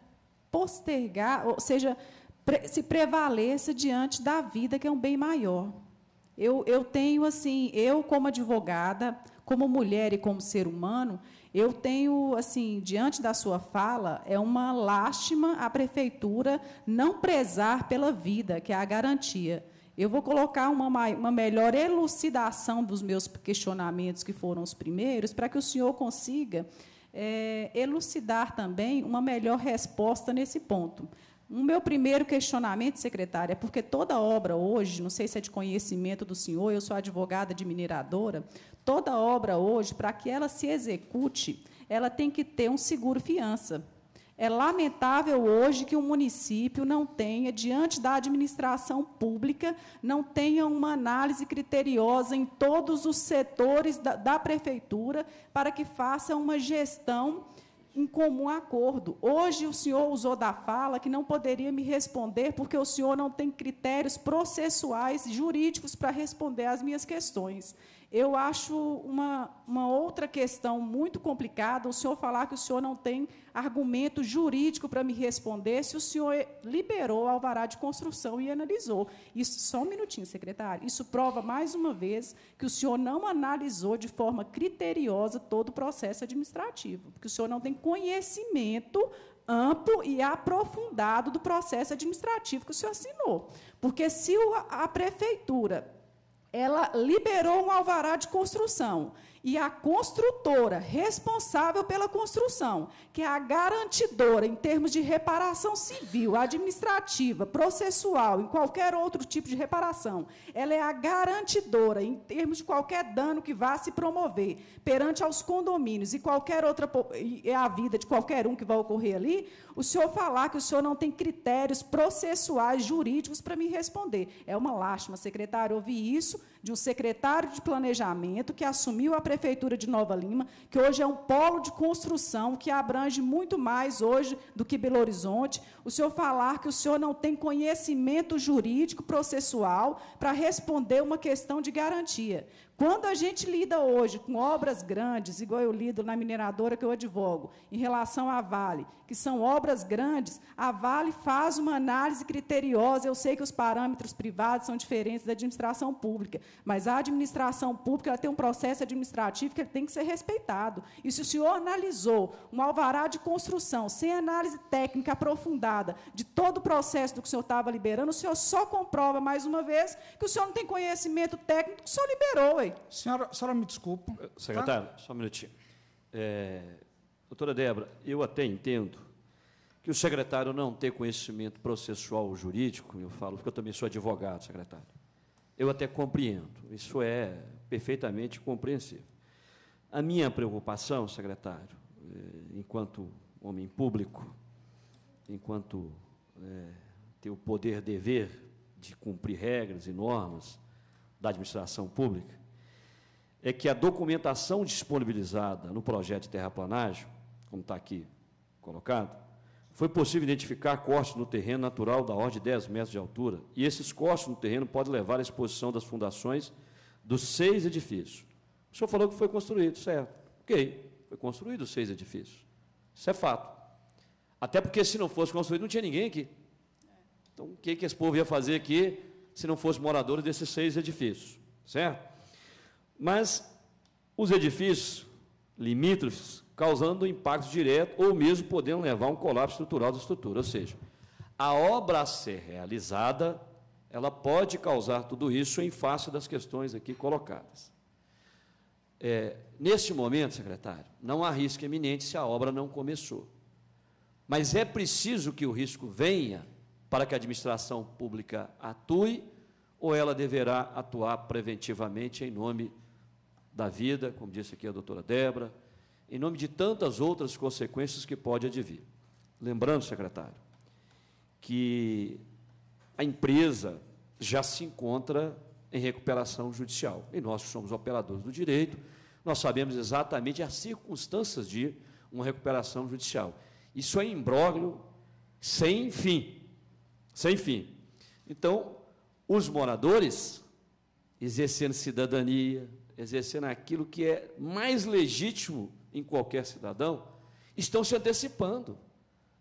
postergar, ou seja, se prevaleça diante da vida, que é um bem maior. Eu, eu tenho, assim, eu como advogada, como mulher e como ser humano, eu tenho, assim, diante da sua fala, é uma lástima a prefeitura não prezar pela vida, que é a garantia. Eu vou colocar uma, uma melhor elucidação dos meus questionamentos, que foram os primeiros, para que o senhor consiga é, elucidar também uma melhor resposta nesse ponto. O meu primeiro questionamento, secretária, é porque toda obra hoje, não sei se é de conhecimento do senhor, eu sou advogada de mineradora, toda obra hoje, para que ela se execute, ela tem que ter um seguro fiança. É lamentável hoje que o município não tenha, diante da administração pública, não tenha uma análise criteriosa em todos os setores da, da prefeitura para que faça uma gestão em comum acordo. Hoje o senhor usou da fala que não poderia me responder porque o senhor não tem critérios processuais, jurídicos para responder às minhas questões. Eu acho uma, uma outra questão muito complicada o senhor falar que o senhor não tem argumento jurídico para me responder se o senhor liberou o alvará de construção e analisou. Isso, só um minutinho, secretário. Isso prova, mais uma vez, que o senhor não analisou de forma criteriosa todo o processo administrativo, porque o senhor não tem conhecimento amplo e aprofundado do processo administrativo que o senhor assinou. Porque se a prefeitura ela liberou um alvará de construção. E a construtora responsável pela construção, que é a garantidora em termos de reparação civil, administrativa, processual, em qualquer outro tipo de reparação, ela é a garantidora em termos de qualquer dano que vá se promover perante aos condomínios e qualquer outra e é a vida de qualquer um que vai ocorrer ali, o senhor falar que o senhor não tem critérios processuais, jurídicos para me responder. É uma lástima, secretário, ouvir isso de um secretário de planejamento que assumiu a prefeitura de Nova Lima, que hoje é um polo de construção que abrange muito mais hoje do que Belo Horizonte. O senhor falar que o senhor não tem conhecimento jurídico processual para responder uma questão de garantia. Quando a gente lida hoje com obras grandes, igual eu lido na mineradora que eu advogo, em relação à Vale, que são obras grandes, a Vale faz uma análise criteriosa. Eu sei que os parâmetros privados são diferentes da administração pública, mas a administração pública ela tem um processo administrativo que ele tem que ser respeitado. E se o senhor analisou um alvará de construção sem análise técnica aprofundada de todo o processo do que o senhor estava liberando, o senhor só comprova mais uma vez que o senhor não tem conhecimento técnico que o senhor liberou. Oi. Senhora, senhora me desculpa. Eh, tá? Secretário, tá? só um minutinho. É, doutora Débora, eu até entendo que o secretário não tem conhecimento processual jurídico, eu falo, porque eu também sou advogado, secretário. Eu até compreendo, isso é perfeitamente compreensível. A minha preocupação, secretário, eh, enquanto homem público, enquanto é, ter o poder dever de cumprir regras e normas da administração pública, é que a documentação disponibilizada no projeto de terraplanagem, como está aqui colocado, foi possível identificar cortes no terreno natural da ordem de 10 metros de altura, e esses cortes no terreno podem levar à exposição das fundações dos seis edifícios. O senhor falou que foi construído, certo. Ok, foi construído os seis edifícios. Isso é fato. Até porque se não fosse construído, não tinha ninguém aqui. Então, o que, que esse povo ia fazer aqui se não fosse moradores desses seis edifícios, certo? mas os edifícios limítrofes causando impactos diretos ou mesmo podendo levar a um colapso estrutural da estrutura. Ou seja, a obra a ser realizada, ela pode causar tudo isso em face das questões aqui colocadas. É, neste momento, secretário, não há risco iminente se a obra não começou. Mas é preciso que o risco venha para que a administração pública atue ou ela deverá atuar preventivamente em nome da vida, como disse aqui a doutora Débora, em nome de tantas outras consequências que pode advir. Lembrando, secretário, que a empresa já se encontra em recuperação judicial. E nós que somos operadores do direito, nós sabemos exatamente as circunstâncias de uma recuperação judicial. Isso é imbróglio sem fim. Sem fim. Então, os moradores, exercendo cidadania, exercendo aquilo que é mais legítimo em qualquer cidadão, estão se antecipando.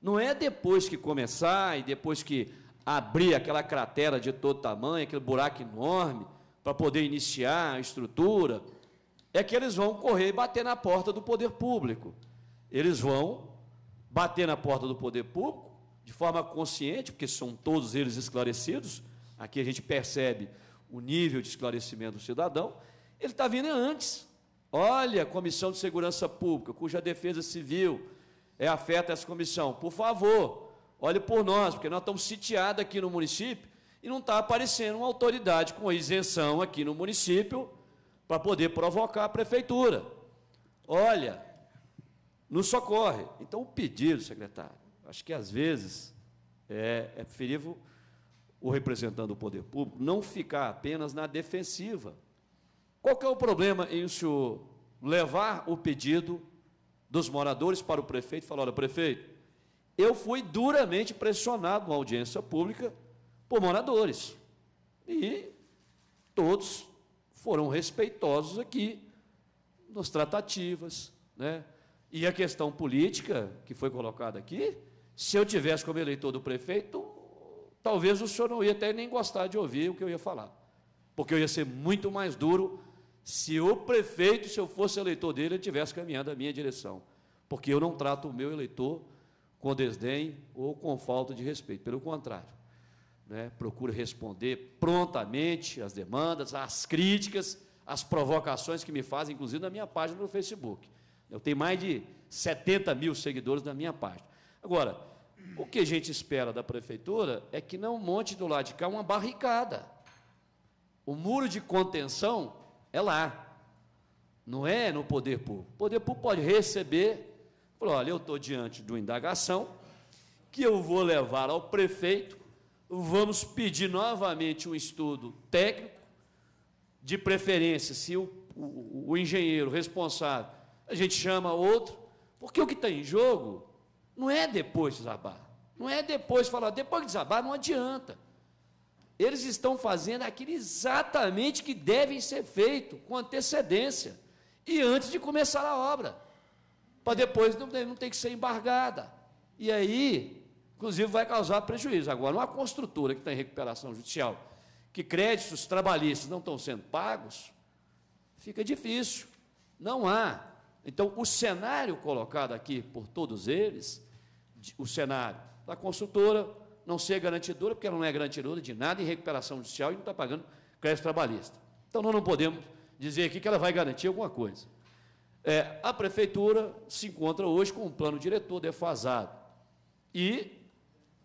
Não é depois que começar e depois que abrir aquela cratera de todo tamanho, aquele buraco enorme, para poder iniciar a estrutura, é que eles vão correr e bater na porta do poder público. Eles vão bater na porta do poder público de forma consciente, porque são todos eles esclarecidos. Aqui a gente percebe o nível de esclarecimento do cidadão, ele está vindo antes. Olha, Comissão de Segurança Pública, cuja defesa civil é afeta essa comissão. Por favor, olhe por nós, porque nós estamos sitiados aqui no município e não está aparecendo uma autoridade com isenção aqui no município para poder provocar a prefeitura. Olha, nos socorre. Então, o pedido, secretário, acho que às vezes é, é preferível o representante do poder público não ficar apenas na defensiva. Qual que é o problema em o senhor levar o pedido dos moradores para o prefeito e falar: olha, prefeito, eu fui duramente pressionado numa audiência pública por moradores. E todos foram respeitosos aqui nas tratativas, né? E a questão política que foi colocada aqui, se eu tivesse como eleitor do prefeito, talvez o senhor não ia até nem gostar de ouvir o que eu ia falar, porque eu ia ser muito mais duro se o prefeito, se eu fosse eleitor dele, ele tivesse caminhado a minha direção. Porque eu não trato o meu eleitor com desdém ou com falta de respeito. Pelo contrário, né, procuro responder prontamente às demandas, às críticas, às provocações que me fazem, inclusive na minha página no Facebook. Eu tenho mais de 70 mil seguidores na minha página. Agora, o que a gente espera da prefeitura é que não monte do lado de cá uma barricada. O muro de contenção é lá. Não é no poder público. O poder público pode receber, falar, olha, eu estou diante de uma indagação que eu vou levar ao prefeito, vamos pedir novamente um estudo técnico, de preferência, se o, o, o engenheiro responsável, a gente chama outro, porque o que está em jogo não é depois desabar. Não é depois falar, depois de desabar não adianta eles estão fazendo aquilo exatamente que devem ser feito, com antecedência, e antes de começar a obra, para depois não, não ter que ser embargada. E aí, inclusive, vai causar prejuízo. Agora, uma construtora que está em recuperação judicial, que créditos trabalhistas não estão sendo pagos, fica difícil. Não há. Então, o cenário colocado aqui por todos eles, o cenário da construtora, não ser garantidora, porque ela não é garantidora de nada em recuperação judicial e não está pagando crédito trabalhista. Então, nós não podemos dizer aqui que ela vai garantir alguma coisa. É, a prefeitura se encontra hoje com um plano diretor defasado. E,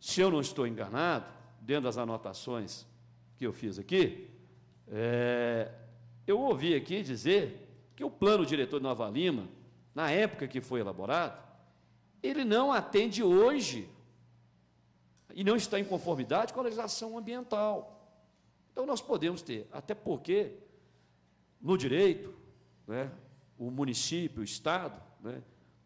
se eu não estou enganado, dentro das anotações que eu fiz aqui, é, eu ouvi aqui dizer que o plano diretor de Nova Lima, na época que foi elaborado, ele não atende hoje e não está em conformidade com a legislação ambiental. Então, nós podemos ter, até porque, no direito, né, o município, o Estado, né,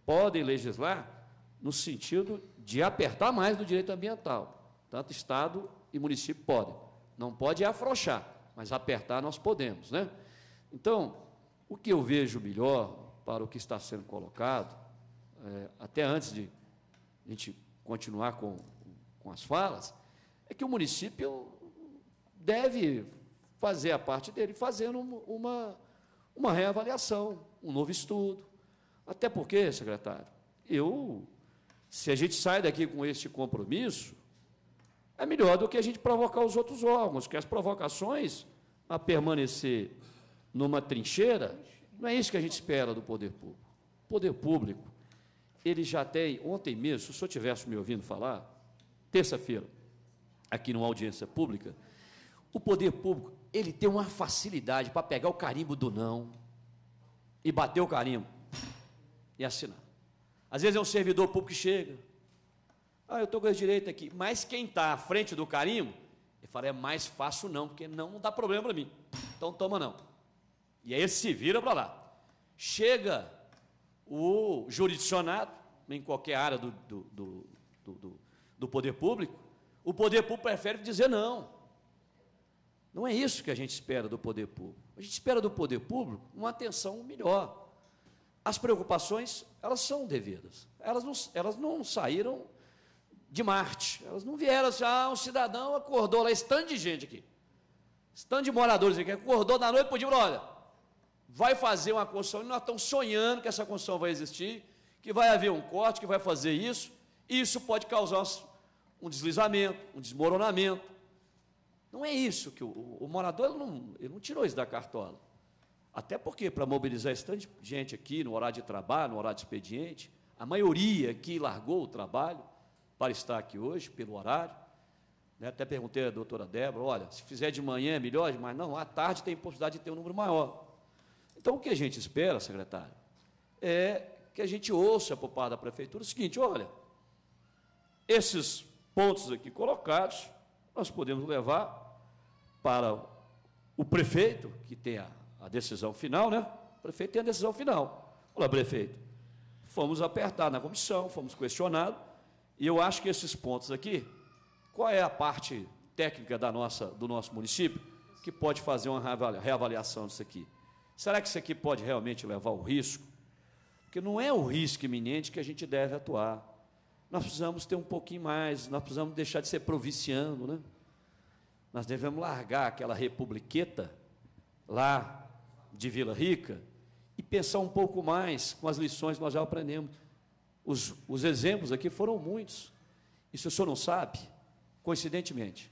podem legislar no sentido de apertar mais do direito ambiental. Tanto Estado e município podem. Não pode afrouxar, mas apertar nós podemos. Né? Então, o que eu vejo melhor para o que está sendo colocado, é, até antes de a gente continuar com com as falas, é que o município deve fazer a parte dele, fazendo uma, uma reavaliação, um novo estudo. Até porque, secretário, eu, se a gente sai daqui com este compromisso, é melhor do que a gente provocar os outros órgãos, que as provocações a permanecer numa trincheira, não é isso que a gente espera do poder público. O poder público, ele já tem, ontem mesmo, se o senhor estivesse me ouvindo falar, terça-feira, aqui numa audiência pública, o poder público, ele tem uma facilidade para pegar o carimbo do não e bater o carimbo e assinar. Às vezes é um servidor público que chega, ah, eu estou com esse direito aqui, mas quem está à frente do carimbo, ele fala, é mais fácil não, porque não, dá problema para mim, então toma não. E aí ele se vira para lá. Chega o jurisdicionado, em qualquer área do, do, do, do do poder público, o poder público prefere dizer não. Não é isso que a gente espera do poder público. A gente espera do poder público uma atenção melhor. As preocupações, elas são devidas. Elas não, elas não saíram de Marte. Elas não vieram assim, ah, um cidadão acordou lá, estando de gente aqui. Estando de moradores aqui, acordou na noite e pediu, olha, vai fazer uma construção, e nós estamos sonhando que essa construção vai existir, que vai haver um corte, que vai fazer isso, e isso pode causar um deslizamento, um desmoronamento. Não é isso que o, o morador ele não, ele não tirou isso da cartola. Até porque, para mobilizar esse gente aqui no horário de trabalho, no horário de expediente, a maioria que largou o trabalho para estar aqui hoje, pelo horário. Né? Até perguntei à doutora Débora: olha, se fizer de manhã é melhor, mas não, à tarde tem possibilidade de ter um número maior. Então, o que a gente espera, secretário, é que a gente ouça por parte da prefeitura o seguinte: olha, esses pontos aqui colocados, nós podemos levar para o prefeito, que tem a, a decisão final, né? O prefeito tem a decisão final. Olá, prefeito. Fomos apertar na comissão, fomos questionados, e eu acho que esses pontos aqui, qual é a parte técnica da nossa, do nosso município que pode fazer uma reavaliação disso aqui? Será que isso aqui pode realmente levar o risco? Porque não é o risco iminente que a gente deve atuar nós precisamos ter um pouquinho mais, nós precisamos deixar de ser provinciano, né? Nós devemos largar aquela republiqueta lá de Vila Rica e pensar um pouco mais com as lições que nós já aprendemos. Os, os exemplos aqui foram muitos. E se o senhor não sabe, coincidentemente,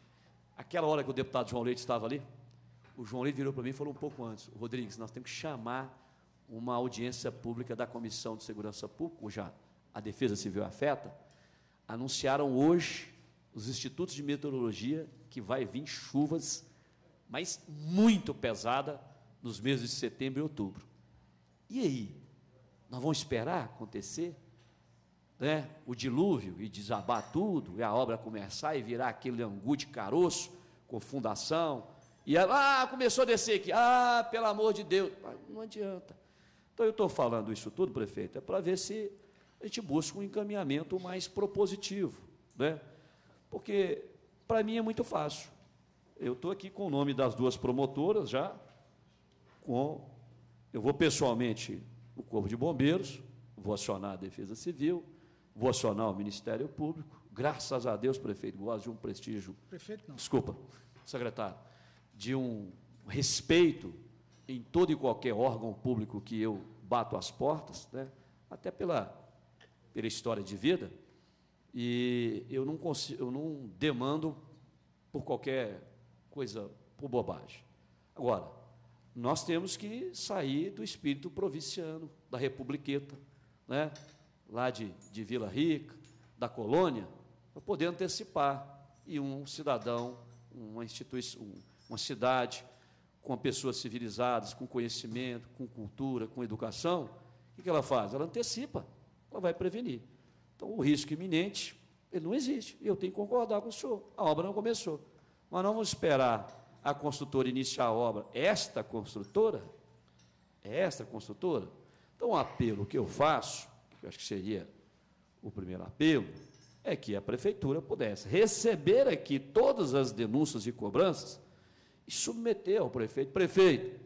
aquela hora que o deputado João Leite estava ali, o João Leite virou para mim e falou um pouco antes: Rodrigues, nós temos que chamar uma audiência pública da Comissão de Segurança Pública, já a Defesa Civil afeta, anunciaram hoje os institutos de meteorologia que vai vir chuvas, mas muito pesada nos meses de setembro e outubro. E aí, nós vamos esperar acontecer, né? O dilúvio e desabar tudo e a obra começar e virar aquele angu de caroço com fundação e ela, ah, começou a descer aqui, ah, pelo amor de Deus, não adianta. Então eu estou falando isso tudo, prefeito, é para ver se a gente busca um encaminhamento mais propositivo. Né? Porque, para mim, é muito fácil. Eu estou aqui com o nome das duas promotoras já, com, eu vou pessoalmente o Corpo de Bombeiros, vou acionar a Defesa Civil, vou acionar o Ministério Público. Graças a Deus, prefeito, gosto de um prestígio. Prefeito, não. Desculpa, secretário. De um respeito em todo e qualquer órgão público que eu bato as portas, né? até pela pela história de vida, e eu não, consigo, eu não demando por qualquer coisa, por bobagem. Agora, nós temos que sair do espírito provinciano, da republiqueta, né? lá de, de Vila Rica, da colônia, para poder antecipar. E um cidadão, uma instituição, uma cidade com pessoas civilizadas, com conhecimento, com cultura, com educação, o que ela faz? Ela antecipa ela vai prevenir. Então, o risco iminente, ele não existe. Eu tenho que concordar com o senhor. A obra não começou. Mas não vamos esperar a construtora iniciar a obra. Esta construtora, é esta construtora. Então, o apelo que eu faço, que eu acho que seria o primeiro apelo, é que a prefeitura pudesse receber aqui todas as denúncias e cobranças e submeter ao prefeito. Prefeito,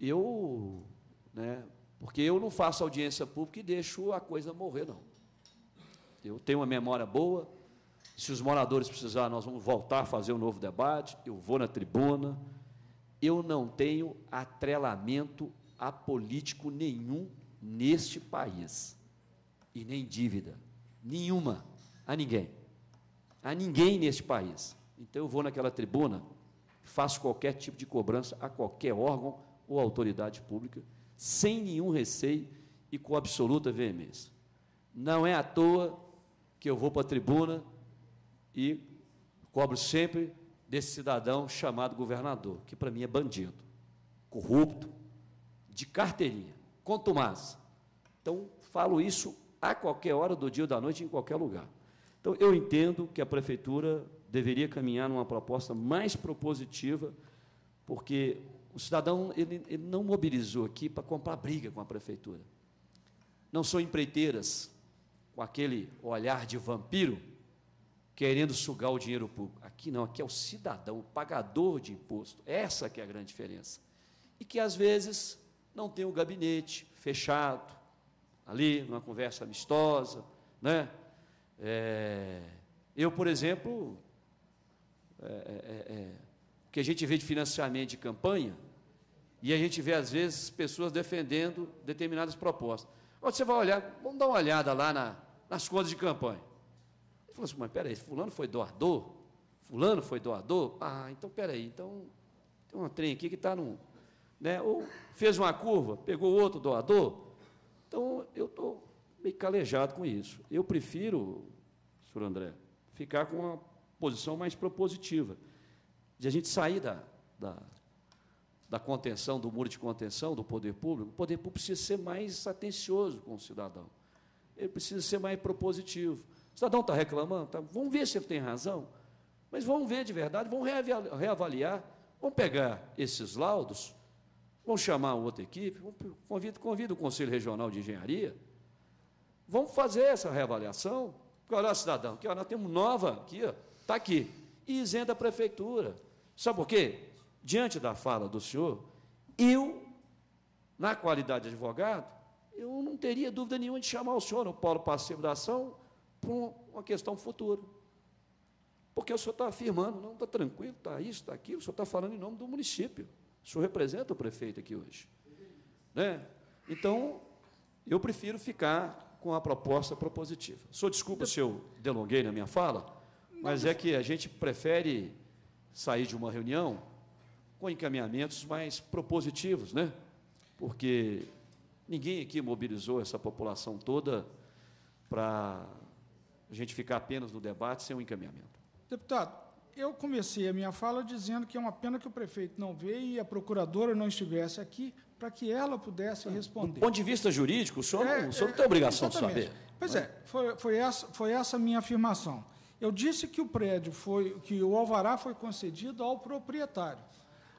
eu né, porque eu não faço audiência pública e deixo a coisa morrer, não. Eu tenho uma memória boa. Se os moradores precisarem, nós vamos voltar a fazer um novo debate. Eu vou na tribuna. Eu não tenho atrelamento a político nenhum neste país. E nem dívida. Nenhuma. A ninguém. A ninguém neste país. Então eu vou naquela tribuna, faço qualquer tipo de cobrança a qualquer órgão ou autoridade pública sem nenhum receio e com absoluta veemência. Não é à toa que eu vou para a tribuna e cobro sempre desse cidadão chamado governador, que para mim é bandido, corrupto, de carteirinha, contumaz. Então, falo isso a qualquer hora do dia ou da noite, em qualquer lugar. Então, eu entendo que a prefeitura deveria caminhar numa proposta mais propositiva, porque o cidadão ele, ele não mobilizou aqui para comprar briga com a prefeitura. Não são empreiteiras com aquele olhar de vampiro querendo sugar o dinheiro público. Aqui não, aqui é o cidadão, o pagador de imposto. Essa que é a grande diferença. E que às vezes não tem o um gabinete fechado, ali, numa conversa amistosa. Né? É, eu, por exemplo, é, é, é o que a gente vê de financiamento de campanha, e a gente vê, às vezes, pessoas defendendo determinadas propostas. Quando você vai olhar, vamos dar uma olhada lá na, nas contas de campanha. Ele falou assim, mas peraí, fulano foi doador? Fulano foi doador? Ah, então peraí, então tem um trem aqui que está num. Né? Ou fez uma curva, pegou outro doador. Então eu estou meio calejado com isso. Eu prefiro, senhor André, ficar com uma posição mais propositiva, de a gente sair da, da da contenção, do muro de contenção do poder público, o poder público precisa ser mais atencioso com o cidadão. Ele precisa ser mais propositivo. O cidadão está reclamando, tá? vamos ver se ele tem razão, mas vamos ver de verdade, vamos reavaliar, vamos pegar esses laudos, vamos chamar outra equipe, convido, convido o Conselho Regional de Engenharia, vamos fazer essa reavaliação. Porque, olha, cidadão, aqui, ó, nós temos nova aqui, está aqui, e isenta a prefeitura. Sabe por quê? diante da fala do senhor, eu, na qualidade de advogado, eu não teria dúvida nenhuma de chamar o senhor, o Paulo passivo da ação, para uma questão futura. Porque o senhor está afirmando, não, está tranquilo, está isso, está aquilo, o senhor está falando em nome do município. O senhor representa o prefeito aqui hoje. Né? Então, eu prefiro ficar com a proposta propositiva. Só desculpa se eu delonguei na minha fala, mas é que a gente prefere sair de uma reunião com encaminhamentos mais propositivos, né? Porque ninguém aqui mobilizou essa população toda para a gente ficar apenas no debate sem um encaminhamento. Deputado, eu comecei a minha fala dizendo que é uma pena que o prefeito não veio e a procuradora não estivesse aqui para que ela pudesse responder. Do ponto de vista jurídico, o senhor, é, não, o senhor é, não tem obrigação exatamente. de saber. Pois é? é, foi, foi, essa, foi essa minha afirmação. Eu disse que o prédio foi, que o alvará foi concedido ao proprietário.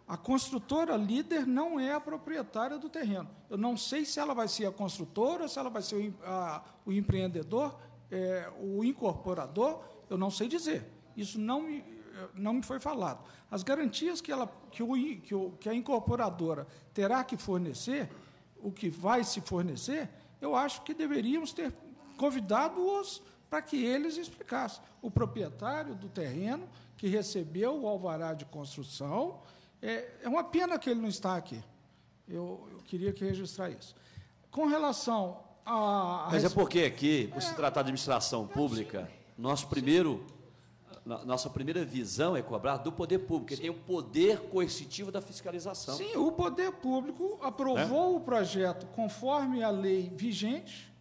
A construtora líder não é a proprietária do terreno. Eu não sei se ela vai ser a construtora, se ela vai ser o, a, o empreendedor, é, o incorporador, eu não sei dizer. Isso não me, é, não me foi falado. As garantias que, ela, que, o, que, o, que a incorporadora terá que fornecer, o que vai se fornecer, eu acho que deveríamos ter convidado-os para que eles explicassem. O proprietário do terreno que recebeu o alvará de construção, é, é uma pena que ele não está aqui. Eu, eu queria que registrar isso. Com relação a. a Mas é porque aqui, por é, se tratar de administração pública, nosso primeiro nossa primeira visão é cobrar do poder público, que tem o poder coercitivo da fiscalização. Sim, o poder público aprovou é? o projeto conforme a lei vigente,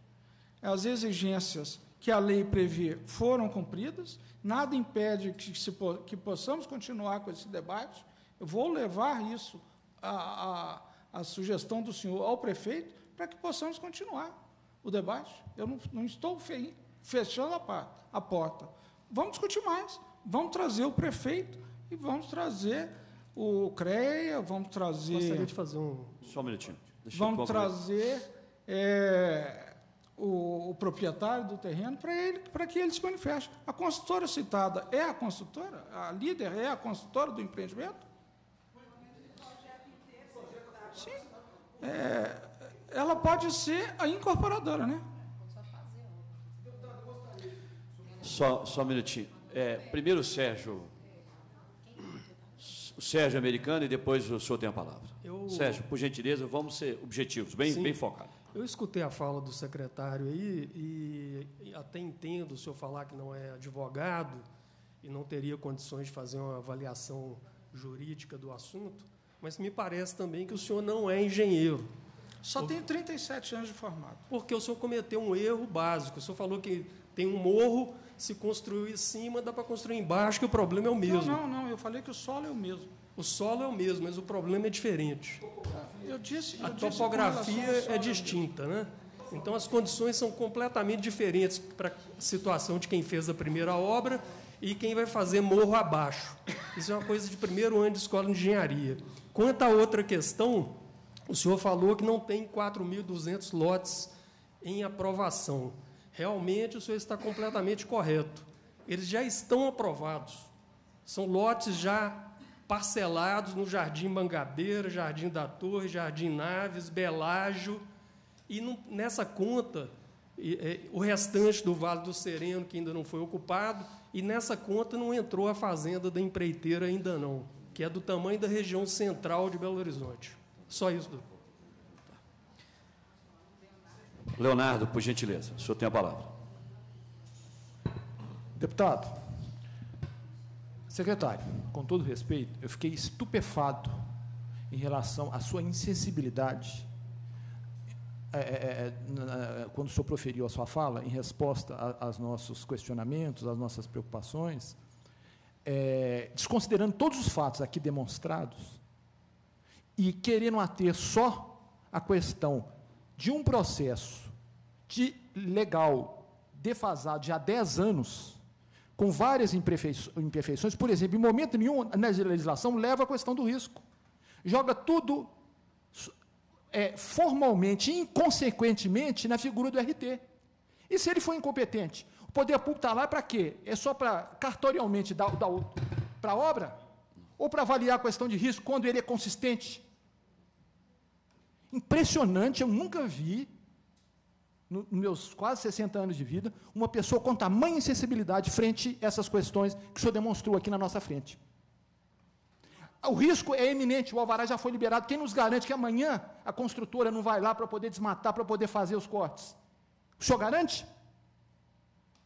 as exigências que a lei prevê foram cumpridas, nada impede que, se, que possamos continuar com esse debate, eu vou levar isso, a, a, a sugestão do senhor, ao prefeito, para que possamos continuar o debate. Eu não, não estou fechando a, a porta. Vamos discutir mais, vamos trazer o prefeito e vamos trazer o CREA, vamos trazer. Gostaria de fazer um. Só um minutinho. Deixa vamos trazer é, o, o, proprietário do terreno para ele para que ele se manifeste. A consultora citada é a consultora? A líder é a consultora do empreendimento? Sim. É, ela pode ser a incorporadora, né? Só, só um minutinho. É, primeiro o Sérgio. O Sérgio é americano e depois o senhor tem a palavra. Eu... Sérgio, por gentileza, vamos ser objetivos, bem, bem focados. Eu escutei a fala do secretário aí e até entendo o senhor falar que não é advogado e não teria condições de fazer uma avaliação jurídica do assunto, mas me parece também que o senhor não é engenheiro. Só tenho 37 anos de formado. Porque o senhor cometeu um erro básico. O senhor falou que tem um morro, se construiu em cima, dá para construir embaixo, que o problema é o mesmo. Não, não, não. Eu falei que o solo é o mesmo. O solo é o mesmo, mas o problema é diferente. Eu disse, eu a topografia disse é distinta, é né? Então as condições são completamente diferentes para a situação de quem fez a primeira obra e quem vai fazer morro abaixo. Isso é uma coisa de primeiro ano de escola de engenharia. Quanto à outra questão, o senhor falou que não tem 4.200 lotes em aprovação. Realmente, o senhor está completamente correto. Eles já estão aprovados. São lotes já parcelados no Jardim Mangabeira, Jardim da Torre, Jardim Naves, Belágio. E nessa conta, é, o restante do Vale do Sereno, que ainda não foi ocupado, e nessa conta não entrou a fazenda da empreiteira ainda não que é do tamanho da região central de Belo Horizonte. Só isso, doutor. Leonardo, por gentileza, o senhor tem a palavra. Deputado, secretário, com todo respeito, eu fiquei estupefado em relação à sua insensibilidade é, é, é, quando o senhor proferiu a sua fala em resposta aos nossos questionamentos, às nossas preocupações é, desconsiderando todos os fatos aqui demonstrados e querendo ater só a questão de um processo de legal defasado de há 10 anos, com várias imperfeições, por exemplo, em momento nenhum na legislação leva a questão do risco. Joga tudo é, formalmente, inconsequentemente, na figura do RT. E se ele for incompetente? poder público está lá para quê? É só para cartorialmente dar, dar para a obra? Ou para avaliar a questão de risco quando ele é consistente? Impressionante, eu nunca vi, nos meus quase 60 anos de vida, uma pessoa com tamanha insensibilidade frente a essas questões que o senhor demonstrou aqui na nossa frente. O risco é iminente. o alvará já foi liberado. Quem nos garante que amanhã a construtora não vai lá para poder desmatar, para poder fazer os cortes? O senhor garante?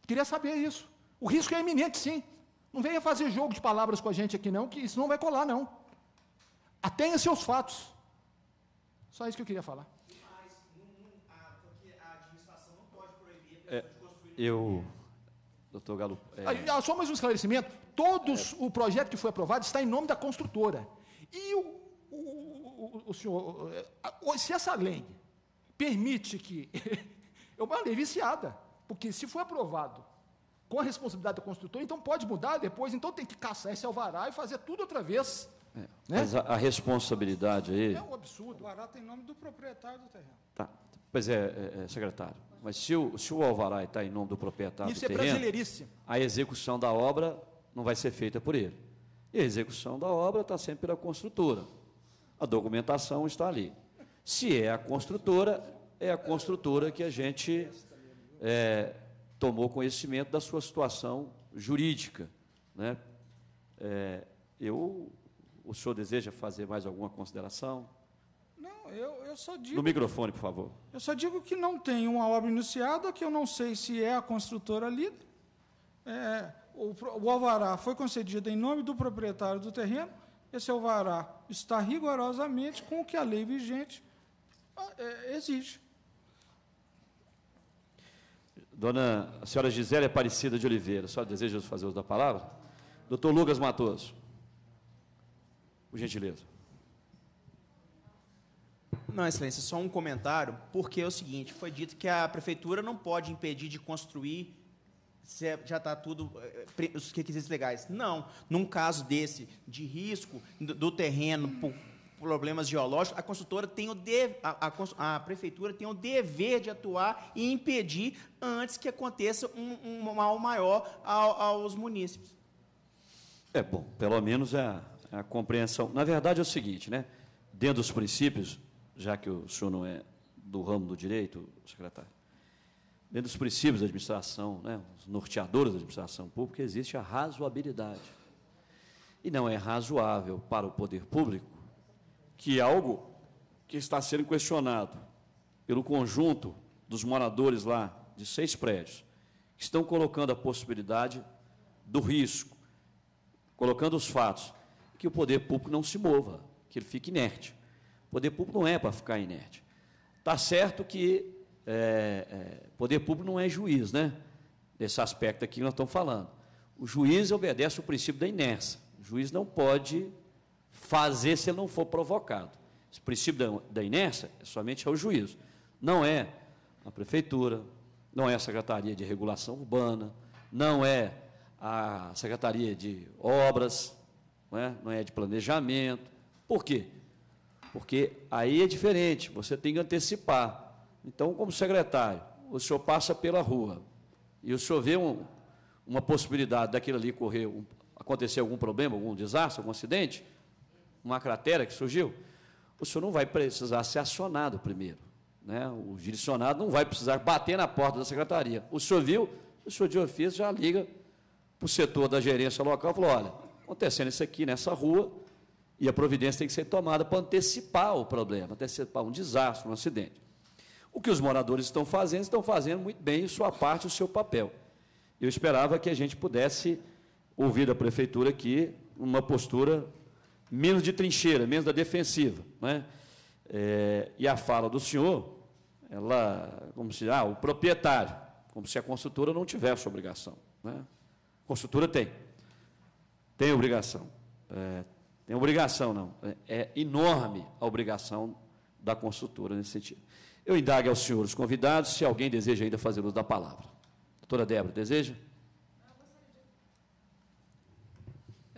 Queria saber isso. O risco é iminente, sim. Não venha fazer jogo de palavras com a gente aqui, não, que isso não vai colar, não. Atenha seus fatos. Só isso que eu queria falar. a administração não pode proibir é, de construir. Eu. Doutor Galo. É... Só mais um esclarecimento. Todos, é... o projeto que foi aprovado está em nome da construtora. E o, o, o, o senhor. É, se essa lei permite que. <laughs> eu uma lei viciada. Porque se for aprovado com a responsabilidade do construtor, então pode mudar depois, então tem que caçar esse alvará e fazer tudo outra vez. É. Né? Mas a, a, responsabilidade aí. É um absurdo. O alvará tem nome do proprietário do terreno. Tá. Pois é, é, é secretário. Mas se o, se o alvará está em nome do proprietário Isso do é terreno. Isso é brasileiríssimo. A execução da obra não vai ser feita por ele. E a execução da obra está sempre pela construtora. A documentação está ali. Se é a construtora, é a construtora que a gente é, tomou conhecimento da sua situação jurídica. Né? É, eu, o senhor deseja fazer mais alguma consideração? Não, eu, eu só digo. No microfone, por favor. Eu só digo que não tem uma obra iniciada, que eu não sei se é a construtora líder. É, o, o alvará foi concedido em nome do proprietário do terreno. Esse alvará está rigorosamente com o que a lei vigente ah, é, exige. Dona senhora Gisele Aparecida de Oliveira, a senhora deseja fazer uso da palavra? Doutor Lucas Matoso, por gentileza. Não, excelência, só um comentário, porque é o seguinte, foi dito que a prefeitura não pode impedir de construir se é, já está tudo eh, os requisitos legais. Não, num caso desse de risco do, do terreno por problemas geológicos, a consultora tem o de, a, a, a, prefeitura tem o dever de atuar e impedir antes que aconteça um, um mal maior ao, aos munícipes. É bom, pelo menos a, é, é a compreensão. Na verdade é o seguinte, né? Dentro dos princípios, já que o senhor não é do ramo do direito, secretário, dentro dos princípios da administração, né, os norteadores da administração pública, existe a razoabilidade. E não é razoável para o poder público que é algo que está sendo questionado pelo conjunto dos moradores lá de seis prédios, que estão colocando a possibilidade do risco, colocando os fatos, que o poder público não se mova, que ele fique inerte. O poder público não é para ficar inerte. Está certo que é, é, poder público não é juiz, né? Desse aspecto aqui que nós estamos falando. O juiz obedece o princípio da inércia. O juiz não pode fazer se ele não for provocado. Esse princípio da, inércia é somente ao juízo. Não é a prefeitura, não é a Secretaria de Regulação Urbana, não é a Secretaria de Obras, não é, não é de Planejamento. Por quê? Porque aí é diferente, você tem que antecipar. Então, como secretário, o senhor passa pela rua e o senhor vê um, uma possibilidade daquilo ali correr, um, acontecer algum problema, algum desastre, algum acidente, uma cratera que surgiu, o senhor não vai precisar ser acionado primeiro. Né? O direcionado não vai precisar bater na porta da secretaria. O senhor viu, o senhor de ofício já liga para o setor da gerência local e falou: olha, acontecendo isso aqui nessa rua, e a providência tem que ser tomada para antecipar o problema, antecipar um desastre, um acidente. O que os moradores estão fazendo, estão fazendo muito bem sua parte, o seu papel. Eu esperava que a gente pudesse ouvir da prefeitura aqui uma postura menos de trincheira, menos da defensiva. Né? É, e a fala do senhor, ela, como se, ah, o proprietário, como se a consultora não tivesse obrigação. Né? A consultora tem. Tem obrigação. É, tem obrigação, não. É, é enorme a obrigação da consultora nesse sentido. Eu indago aos senhores convidados se alguém deseja ainda fazer uso da palavra. Doutora Débora, deseja?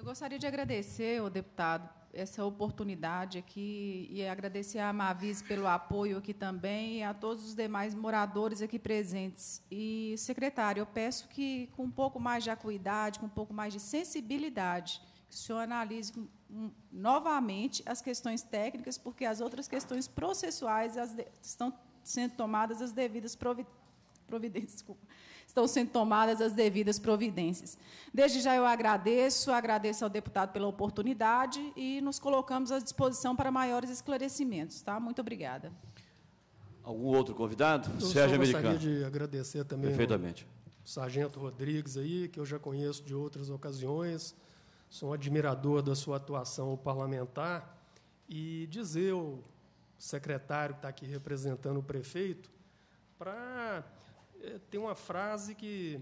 Eu gostaria de agradecer ao deputado essa oportunidade aqui e agradecer a Mavis pelo apoio aqui também e a todos os demais moradores aqui presentes. E, secretário, eu peço que, com um pouco mais de acuidade, com um pouco mais de sensibilidade, que o senhor analise novamente as questões técnicas, porque as outras questões processuais estão sendo tomadas as devidas providências. Desculpa estão sendo tomadas as devidas providências. Desde já eu agradeço, agradeço ao deputado pela oportunidade e nos colocamos à disposição para maiores esclarecimentos. Tá? Muito obrigada. Algum outro convidado? Eu Sérgio Americano. gostaria de agradecer também Perfeitamente. ao Sargento Rodrigues, aí, que eu já conheço de outras ocasiões, sou um admirador da sua atuação parlamentar, e dizer ao secretário que está aqui representando o prefeito para eh, tem uma frase que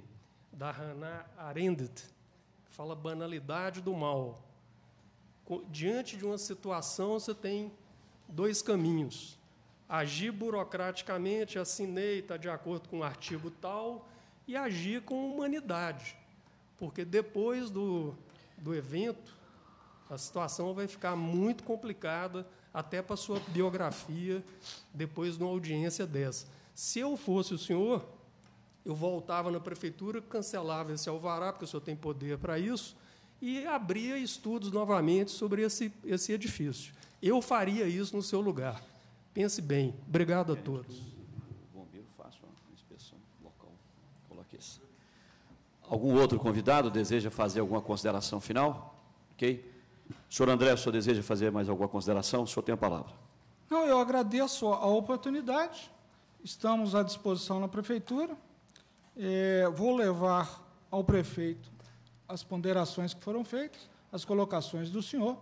da Hannah Arendt, que fala banalidade do mal. Diante de uma situação, você tem dois caminhos. Agir burocraticamente, assinei, está de acordo com o um artigo tal, e agir com humanidade. Porque depois do, do evento, a situação vai ficar muito complicada, até para a sua biografia, depois de uma audiência dessa. Se eu fosse o senhor, eu voltava na prefeitura, cancelava esse alvará, porque o senhor tem poder para isso, e abria estudos novamente sobre esse, esse edifício. Eu faria isso no seu lugar. Pense bem. Obrigado a todos. O bombeiro faz uma inspeção local. Coloque isso. Algum outro convidado deseja fazer alguma consideração final? Ok. Senhor André, o senhor deseja fazer mais alguma consideração? O senhor tem a palavra. Não, eu agradeço a oportunidade. Estamos à disposição na prefeitura. É, vou levar ao prefeito as ponderações que foram feitas, as colocações do senhor.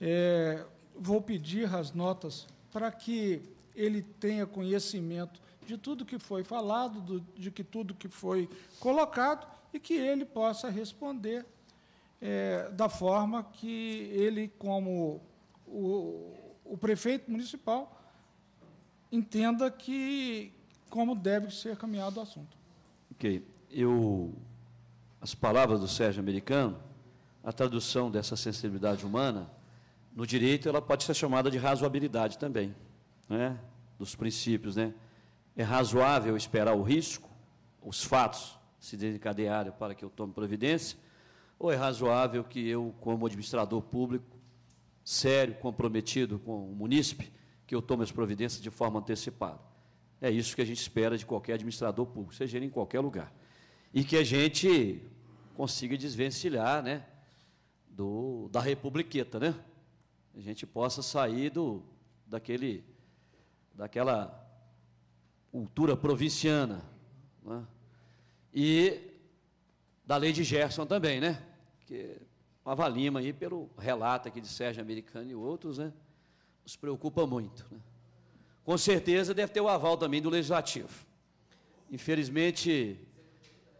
É, vou pedir as notas para que ele tenha conhecimento de tudo que foi falado, do, de que tudo que foi colocado e que ele possa responder é, da forma que ele, como o, o prefeito municipal, entenda que como deve ser caminhado o assunto. Ok. Eu, as palavras do Sérgio Americano, a tradução dessa sensibilidade humana, no direito ela pode ser chamada de razoabilidade também, né? dos princípios. Né? É razoável esperar o risco, os fatos se desencadearem para que eu tome providência, ou é razoável que eu, como administrador público, sério, comprometido com o munícipe, que eu tome as providências de forma antecipada. É isso que a gente espera de qualquer administrador público, seja ele em qualquer lugar. E que a gente consiga desvencilhar né, do, da republiqueta, né? A gente possa sair do, daquele, daquela cultura provinciana. Né? E da lei de Gerson também, né? Que Pava Lima, aí, pelo relato aqui de Sérgio Americano e outros, né? Nos preocupa muito. Né? com certeza deve ter o aval também do Legislativo. Infelizmente,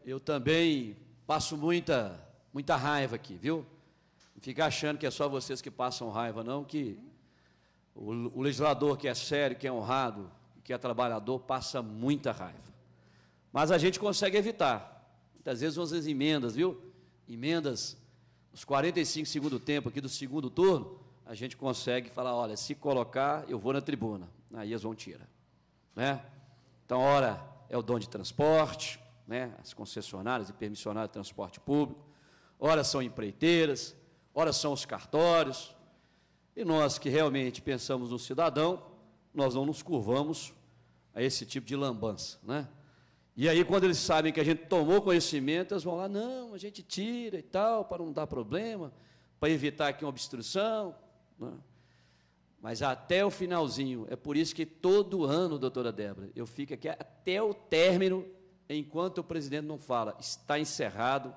eu também passo muita, muita raiva aqui, viu? Não fica achando que é só vocês que passam raiva, não, que o, o legislador que é sério, que é honrado, que é trabalhador, passa muita raiva. Mas a gente consegue evitar. Muitas vezes umas emendas, viu? Emendas, os 45 segundo tempo aqui do segundo turno, a gente consegue falar, olha, se colocar, eu vou na tribuna. Aí eles vão tirar. Né? Então, ora, é o dom de transporte, né? as concessionárias e permissionárias de transporte público, ora são empreiteiras, ora são os cartórios. E nós que realmente pensamos no cidadão, nós não nos curvamos a esse tipo de lambança. Né? E aí, quando eles sabem que a gente tomou conhecimento, eles vão lá, não, a gente tira e tal, para não dar problema, para evitar aqui uma obstrução, né? Mas até o finalzinho. É por isso que todo ano, doutora Débora, eu fico aqui até o término, enquanto o presidente não fala, está encerrado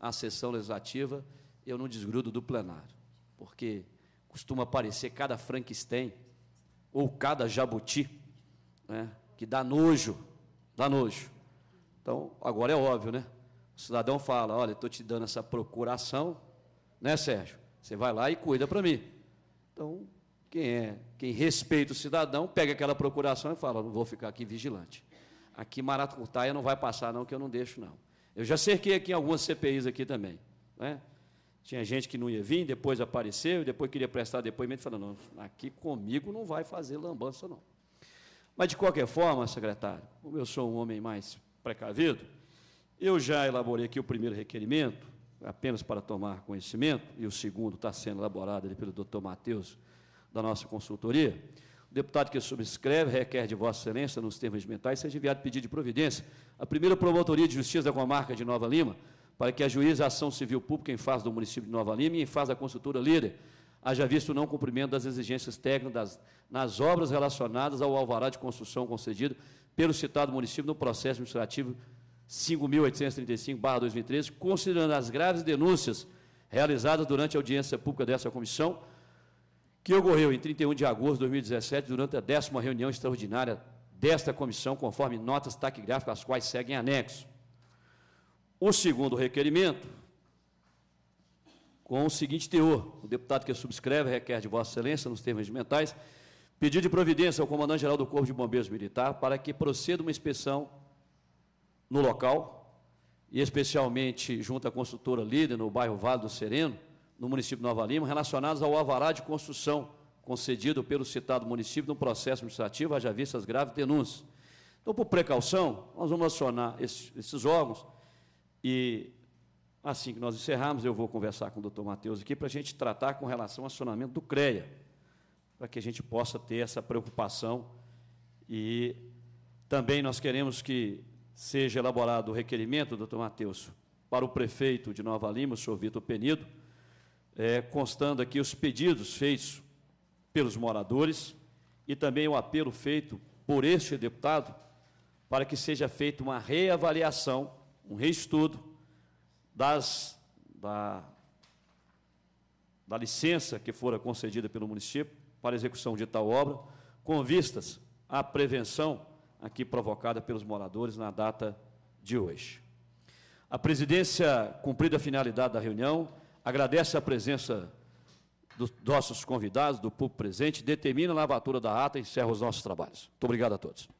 a sessão legislativa, eu não desgrudo do plenário. Porque costuma aparecer cada Frankenstein ou cada jabuti, né, que dá nojo, dá nojo. Então, agora é óbvio, né? O cidadão fala, olha, estou te dando essa procuração, né, Sérgio? Você vai lá e cuida para mim. Então, quem, é, quem respeita o cidadão, pega aquela procuração e fala: não vou ficar aqui vigilante. Aqui Maracutaia não vai passar, não, que eu não deixo, não. Eu já cerquei aqui algumas CPIs aqui também. Né? Tinha gente que não ia vir, depois apareceu, depois queria prestar depoimento, falando, não, aqui comigo não vai fazer lambança, não. Mas, de qualquer forma, secretário, como eu sou um homem mais precavido, eu já elaborei aqui o primeiro requerimento, apenas para tomar conhecimento, e o segundo está sendo elaborado ali pelo doutor Matheus, da nossa consultoria, o deputado que subscreve requer de Vossa Excelência, nos termos mentais, seja enviado pedido de providência à primeira Promotoria de Justiça da Comarca de Nova Lima, para que a juíza ação civil pública em fase do município de Nova Lima e em fase da consultora líder haja visto o não cumprimento das exigências técnicas das, nas obras relacionadas ao alvará de construção concedido pelo citado município no processo administrativo 5.835-2013, considerando as graves denúncias realizadas durante a audiência pública dessa comissão, que ocorreu em 31 de agosto de 2017, durante a décima reunião extraordinária desta comissão, conforme notas taquigráficas, as quais seguem anexo. O segundo requerimento, com o seguinte teor, o deputado que subscreve requer de Vossa Excelência, nos termos mentais, pedido de providência ao Comandante-Geral do Corpo de Bombeiros Militar para que proceda uma inspeção no local, e especialmente junto à construtora líder no bairro Vale do Sereno, no município de Nova Lima, relacionados ao avará de construção concedido pelo citado município num processo administrativo, haja vistas graves denúncias. Então, por precaução, nós vamos acionar esses, esses órgãos e, assim que nós encerrarmos, eu vou conversar com o doutor Matheus aqui para a gente tratar com relação ao acionamento do CREA, para que a gente possa ter essa preocupação e também nós queremos que seja elaborado o requerimento, doutor Matheus, para o prefeito de Nova Lima, o senhor Vitor Penido, é, constando aqui os pedidos feitos pelos moradores e também o apelo feito por este deputado para que seja feita uma reavaliação, um reestudo das, da, da licença que fora concedida pelo município para execução de tal obra, com vistas à prevenção aqui provocada pelos moradores na data de hoje. A presidência, cumprida a finalidade da reunião, agradece a presença dos nossos convidados, do público presente, determina a lavatura da ata e encerra os nossos trabalhos. Muito obrigado a todos.